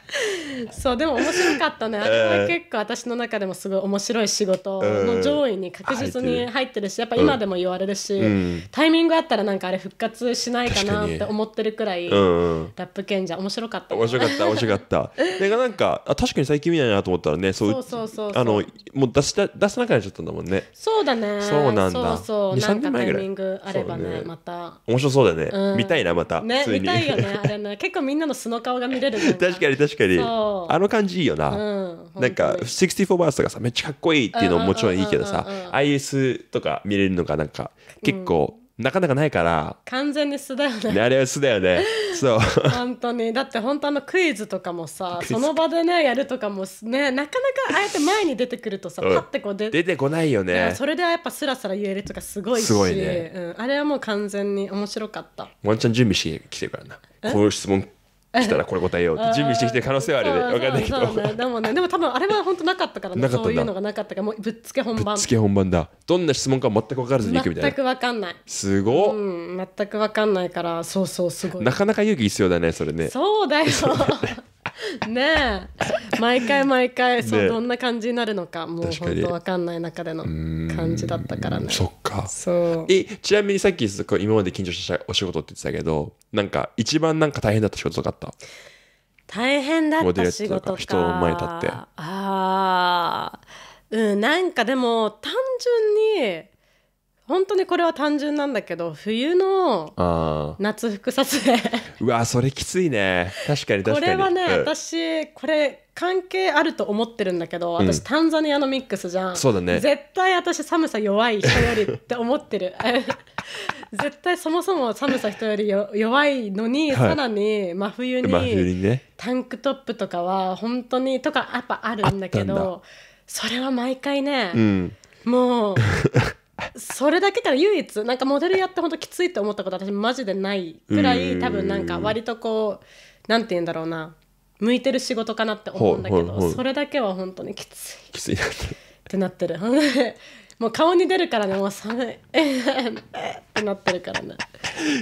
そうでも面白かったねあれは結構私の中でもすごい面白い仕事の上位に確実に入ってるしやっぱ今でも言われるし、うん、タイミングあったらなんかあれ復活しないかなって思ってるくらい、うん、ラップ賢者面白かった面白かった面白かった でなんかあ確かに最近見ないなと思ったらねそうそうそうあのもう出した出さなくなっちゃったんだもんねそうだねそうなんだそうそうなんかタイミングあればね、ね、また面白そうだね、うん、見たいなまたね見たいよねあれね 結構みんなの素の顔が見れる確かに確かに確かにあの感じいいよな、うん、なんか64バースとかさめっちゃかっこいいっていうのももちろんいいけどさ IS とか見れるのがなんか結構、うん、なかなかないから完全に素だよねあれは素だよね そう本当にだって本当あのクイズとかもさその場でねやるとかもねなかなかあえて前に出てくるとさ、パッてこう出出てこないよねそれでやっぱスラスラ言えるとかすごいしすごいね、うん、あれはもう完全に面白かったワンちゃん準備してきてるからなこういう質問来たらこれ答えようって準備してきてる可能性はあるね分かんないけど、でもねでも多分あれは本当なかったからねそういうのがなかったからもうぶっつけ本番ぶっつけ本番だどんな質問か全く分からずにいくみたいな全く分かんないすごっ、うん、全く分かんないからそうそうすごいなかなか勇気必要だねそれねそうだよ ねえ毎回毎回そうどんな感じになるのかもう本当わかんない中での感じだったからねそっかそうえちなみにさっき今まで緊張したお仕事って言ってたけどなんか一番なんか大変だった仕事とかあった大変だった仕事か人前立ってああうんなんかでも単純に本当にこれは単純なんだけど冬の夏服撮影うわそれきついね確かに確かにこれはね、うん、私これ関係あると思ってるんだけど私、うん、タンザニアのミックスじゃんそうだね絶対私寒さ弱い人よりって思ってる 絶対そもそも寒さ人より弱いのに、はい、さらに真冬に真冬に、ね、タンクトップとかは本当にとかやっぱあるんだけどそれは毎回ね、うん、もう それだけから唯一なんかモデルやってほんときついって思ったこと私マジでないくらい多分なんか割とこうなんて言うんだろうな向いてる仕事かなって思うんだけど、それだけは本当にきついきついってなってるもう顔に出るからねもう寒いってなってるからね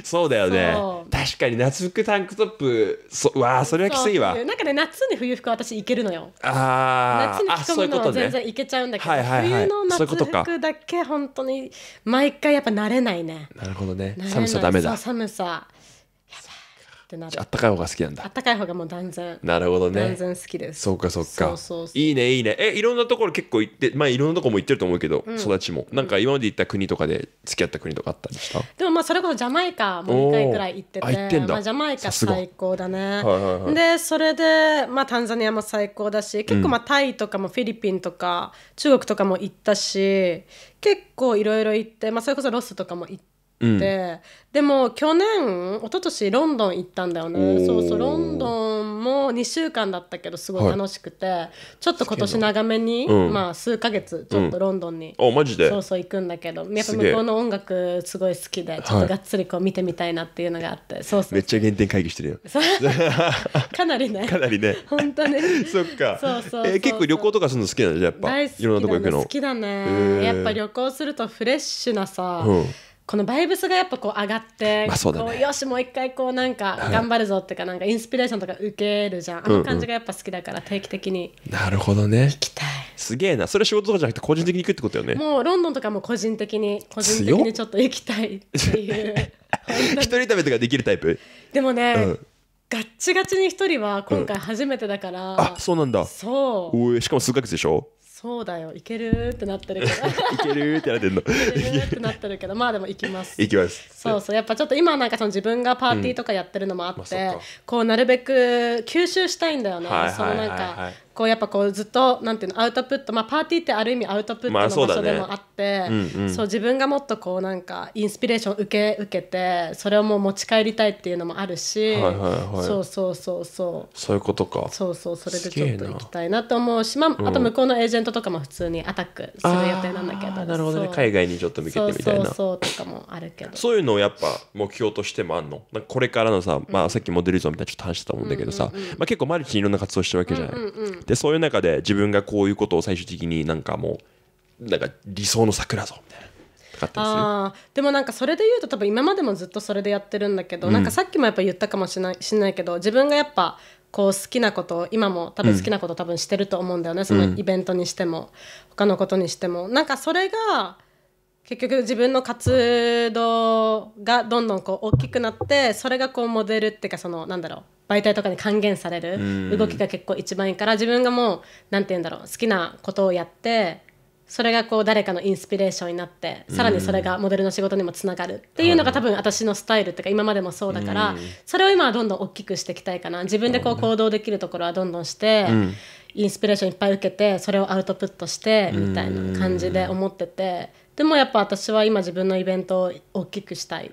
そうだよね確かに夏服タンクトップそわあそれはきついわなんかね夏に冬服は私いけるのよああ夏に着込むのは全然いけちゃうんだけど、冬の夏服だけ本当に毎回やっぱ慣れないねなるほどね寒さダメだ寒さってなるあったかい方が好きなんだあったかい方がもう断然なるほどね断然好きですそうかそうかいいねいいねえいろんなところ結構行ってまあいろんなとこも行ってると思うけど、うん、育ちもなんか今まで行った国とかで付き合った国とかあったりしたでもまあそれこそジャマイカも2回くらい行ってて行ってんだ、まあ、ジャマイカ最高だね、はいはいはい、でそれでまあタンザニアも最高だし結構まあタイとかもフィリピンとか中国とかも行ったし結構いろいろ行って、まあ、それこそロスとかも行ってうん、でも去年一昨年ロンドン行ったんだよねそうそうロンドンも2週間だったけどすごい楽しくて、はい、ちょっと今年長めに、うん、まあ数か月ちょっとロンドンに、うん、そうそう行くんだけどやっぱ向こうの音楽すごい好きでちょっとがっつりこう見てみたいなっていうのがあって、はい、そうそうめっちゃ原点会議してるよ かなりねかなりね本当ね そっかそうそうえー、結構旅行とかするの好きなのじゃやっぱいろんなとこ行くの好きだね、えー、やっぱ旅行するとフレッシュなさ、うんこのバイブスがやっぱこう上がって、まあそうだね、よしもう一回こうなんか頑張るぞっていうか、なんかインスピレーションとか受けるじゃん、あの感じがやっぱ好きだから定期的になるほどね行きたいすげえなそれ仕事とかじゃなくて個人的に行くってことよねもうロンドンとかも個人的に個人的にちょっと行きたいっていう 一人旅とかできるタイプでもね、うんガッチガチに一人は今回初めてだから、うん、あそうなんだそうしかも数ヶ月でしょそうだよいけるってなってるからいけるってなってるのいけるってなってるけど まあでも行きます行きますそうそうやっぱちょっと今なんかその自分がパーティーとかやってるのもあって、うんまあ、こうなるべく吸収したいんだよね、はいはいはいはい、そのなんかこうやっぱこうずっとなんていうのアウトプット、まあ、パーティーってある意味アウトプットの場所でもあって、そう、自分がもっとこうなんかインスピレーション受け受けてそれをもう持ち帰りたいっていうのもあるし、はいはいはい、そうそうそうそうそういうことかそうそうそれでちょっと行きたいなと思うし、まあ、あと向こうのエージェントとかも普通にアタックする予定なんだけど、なるほどね海外にちょっと向けてみたいなそうとかもあるけどそういうのをやっぱ目標としてもあんのこれからのさ、まあ、さっきモデル像みたいなちょっと話してたうんだけどさ、まあ、結構マルチにいろんな活動してるわけじゃない、うんでそういう中で自分がこういうことを最終的になんかもうなんか理想の桜ぞみたいな。あでもなんかそれで言うと多分今までもずっとそれでやってるんだけど、うん、なんかさっきもやっぱ言ったかもしれないしないけど自分がやっぱこう好きなこと今も多分好きなこと多分してると思うんだよね、うん、そのイベントにしても、うん、他のことにしてもなんかそれが結局自分の活動がどんどんこう大きくなってそれがこうモデルっていうかそのなんだろう媒体とかに還元される動きが結構一番いいから自分がもうんて言うんだろう好きなことをやってそれがこう誰かのインスピレーションになってさらにそれがモデルの仕事にもつながるっていうのが多分私のスタイルっていうか今までもそうだからそれを今はどんどん大きくしていきたいかな自分でこう行動できるところはどんどんしてインスピレーションいっぱい受けてそれをアウトプットしてみたいな感じで思ってて。でもやっぱ私は今自分のイベントを大きくしたい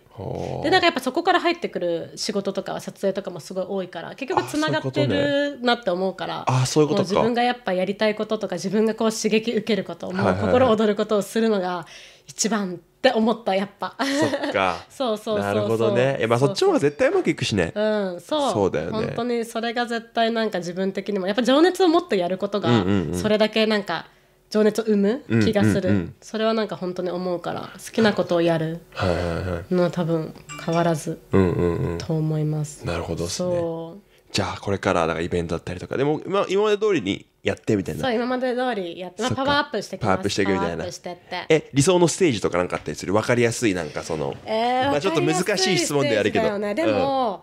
でなんかやっぱそこから入ってくる仕事とかは撮影とかもすごい多いから結局つながってるなって思うからあそういうこと、ね、自分がやっぱやりたいこととか自分がこう刺激受けること、もう心躍ることをするのが一番って思ったやっぱそっか そうそうそうなるほどねいやまあそっちの方が絶対うまくいくしねうんそうそうだよね本当にそれが絶対なんか自分的にもやっぱ情熱をもっとやることがそれだけなんか、うんうんうん情熱を生む気がする、うんうんうん、それはなんか本当に思うから好きなことをやるのは多分変わらずと思います。うんうんうん、なるほど、ね、じゃあこれからなんかイベントだったりとかでも今今まで通りにやってみたいなそう今まで通りやって、まあ、パワーアップしてきますパワーアップしていくみたいなえ理想のステージとか何かあったりする分かりやすいなんかその、えー、まあ、ちょっと難しい質問でやるけど、ね、でも、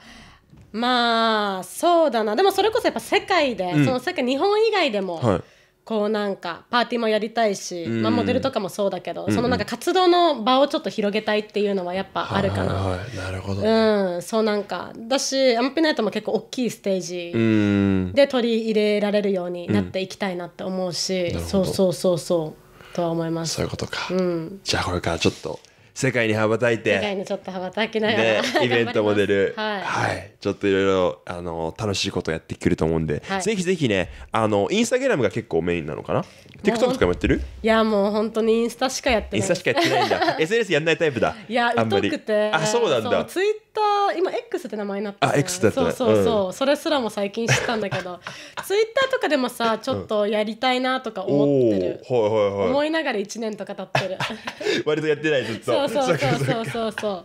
うん、まあそうだなでもそれこそやっぱ世界で、うん、その世界日本以外でも、はいこうなんかパーティーもやりたいし、うん、まあ、モデルとかもそうだけど、うん、そのなんか活動の場をちょっと広げたいっていうのはやっぱあるかな。はい、はい、なるほど、ね、うん、そうなんかだしアンピナイトも結構大きいステージで取り入れられるようになっていきたいなって思うし、うん、そうそうそうそうとは思います。そういうことか、うん、じゃあこれからちょっと世界に羽ばたいて世界にちょっと羽ばたきながら、ね、イベントも出る、はい、はい、ちょっといろいろあの楽しいことやってくると思うんで、はい、ぜひぜひねあのインスタグラムが結構メインなのかな TikTok とかもやってるいやもう本当にインスタしかやってないインスタしかやってないんだ SNS やんないタイプだいやあんまりあそうなんだター今 X って名前になって、ね、あ X だったそうそうそう、うん、それすらも最近知ったんだけど ツイッターとかでもさちょっとやりたいなとか思ってる、はいはいはい、思いながら1年とか経ってる 割とやってないずっとそうそうそうそうそうそ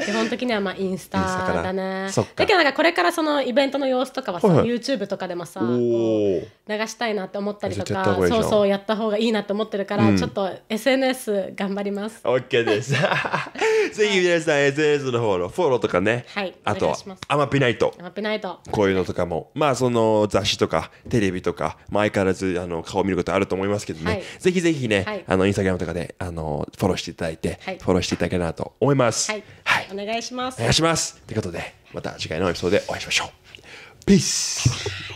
う基本的にはまあインスタだねだけどなんかこれからそのイベントの様子とかはさ、はいはい、YouTube とかでもさ流したいなって思ったりとかそうそうやった方がいいなって思ってるから、うん、ちょっと SNS 頑張ります OK です ぜひ皆さん SNS の方のフォローとかね、はい、あとはアマピナイトアマピナイトこういうのとかも、まあその雑誌とかテレビとか、まあ、相変わらずあの顔を見ることあると思いますけどね、はい、ぜひぜひね、はい、あのインスタグラムとかであのフォローしていただいて、フォローしていただければなと思います、はいお願いしますお願いしますということでまた次回のエピソードでお会いしましょう Peace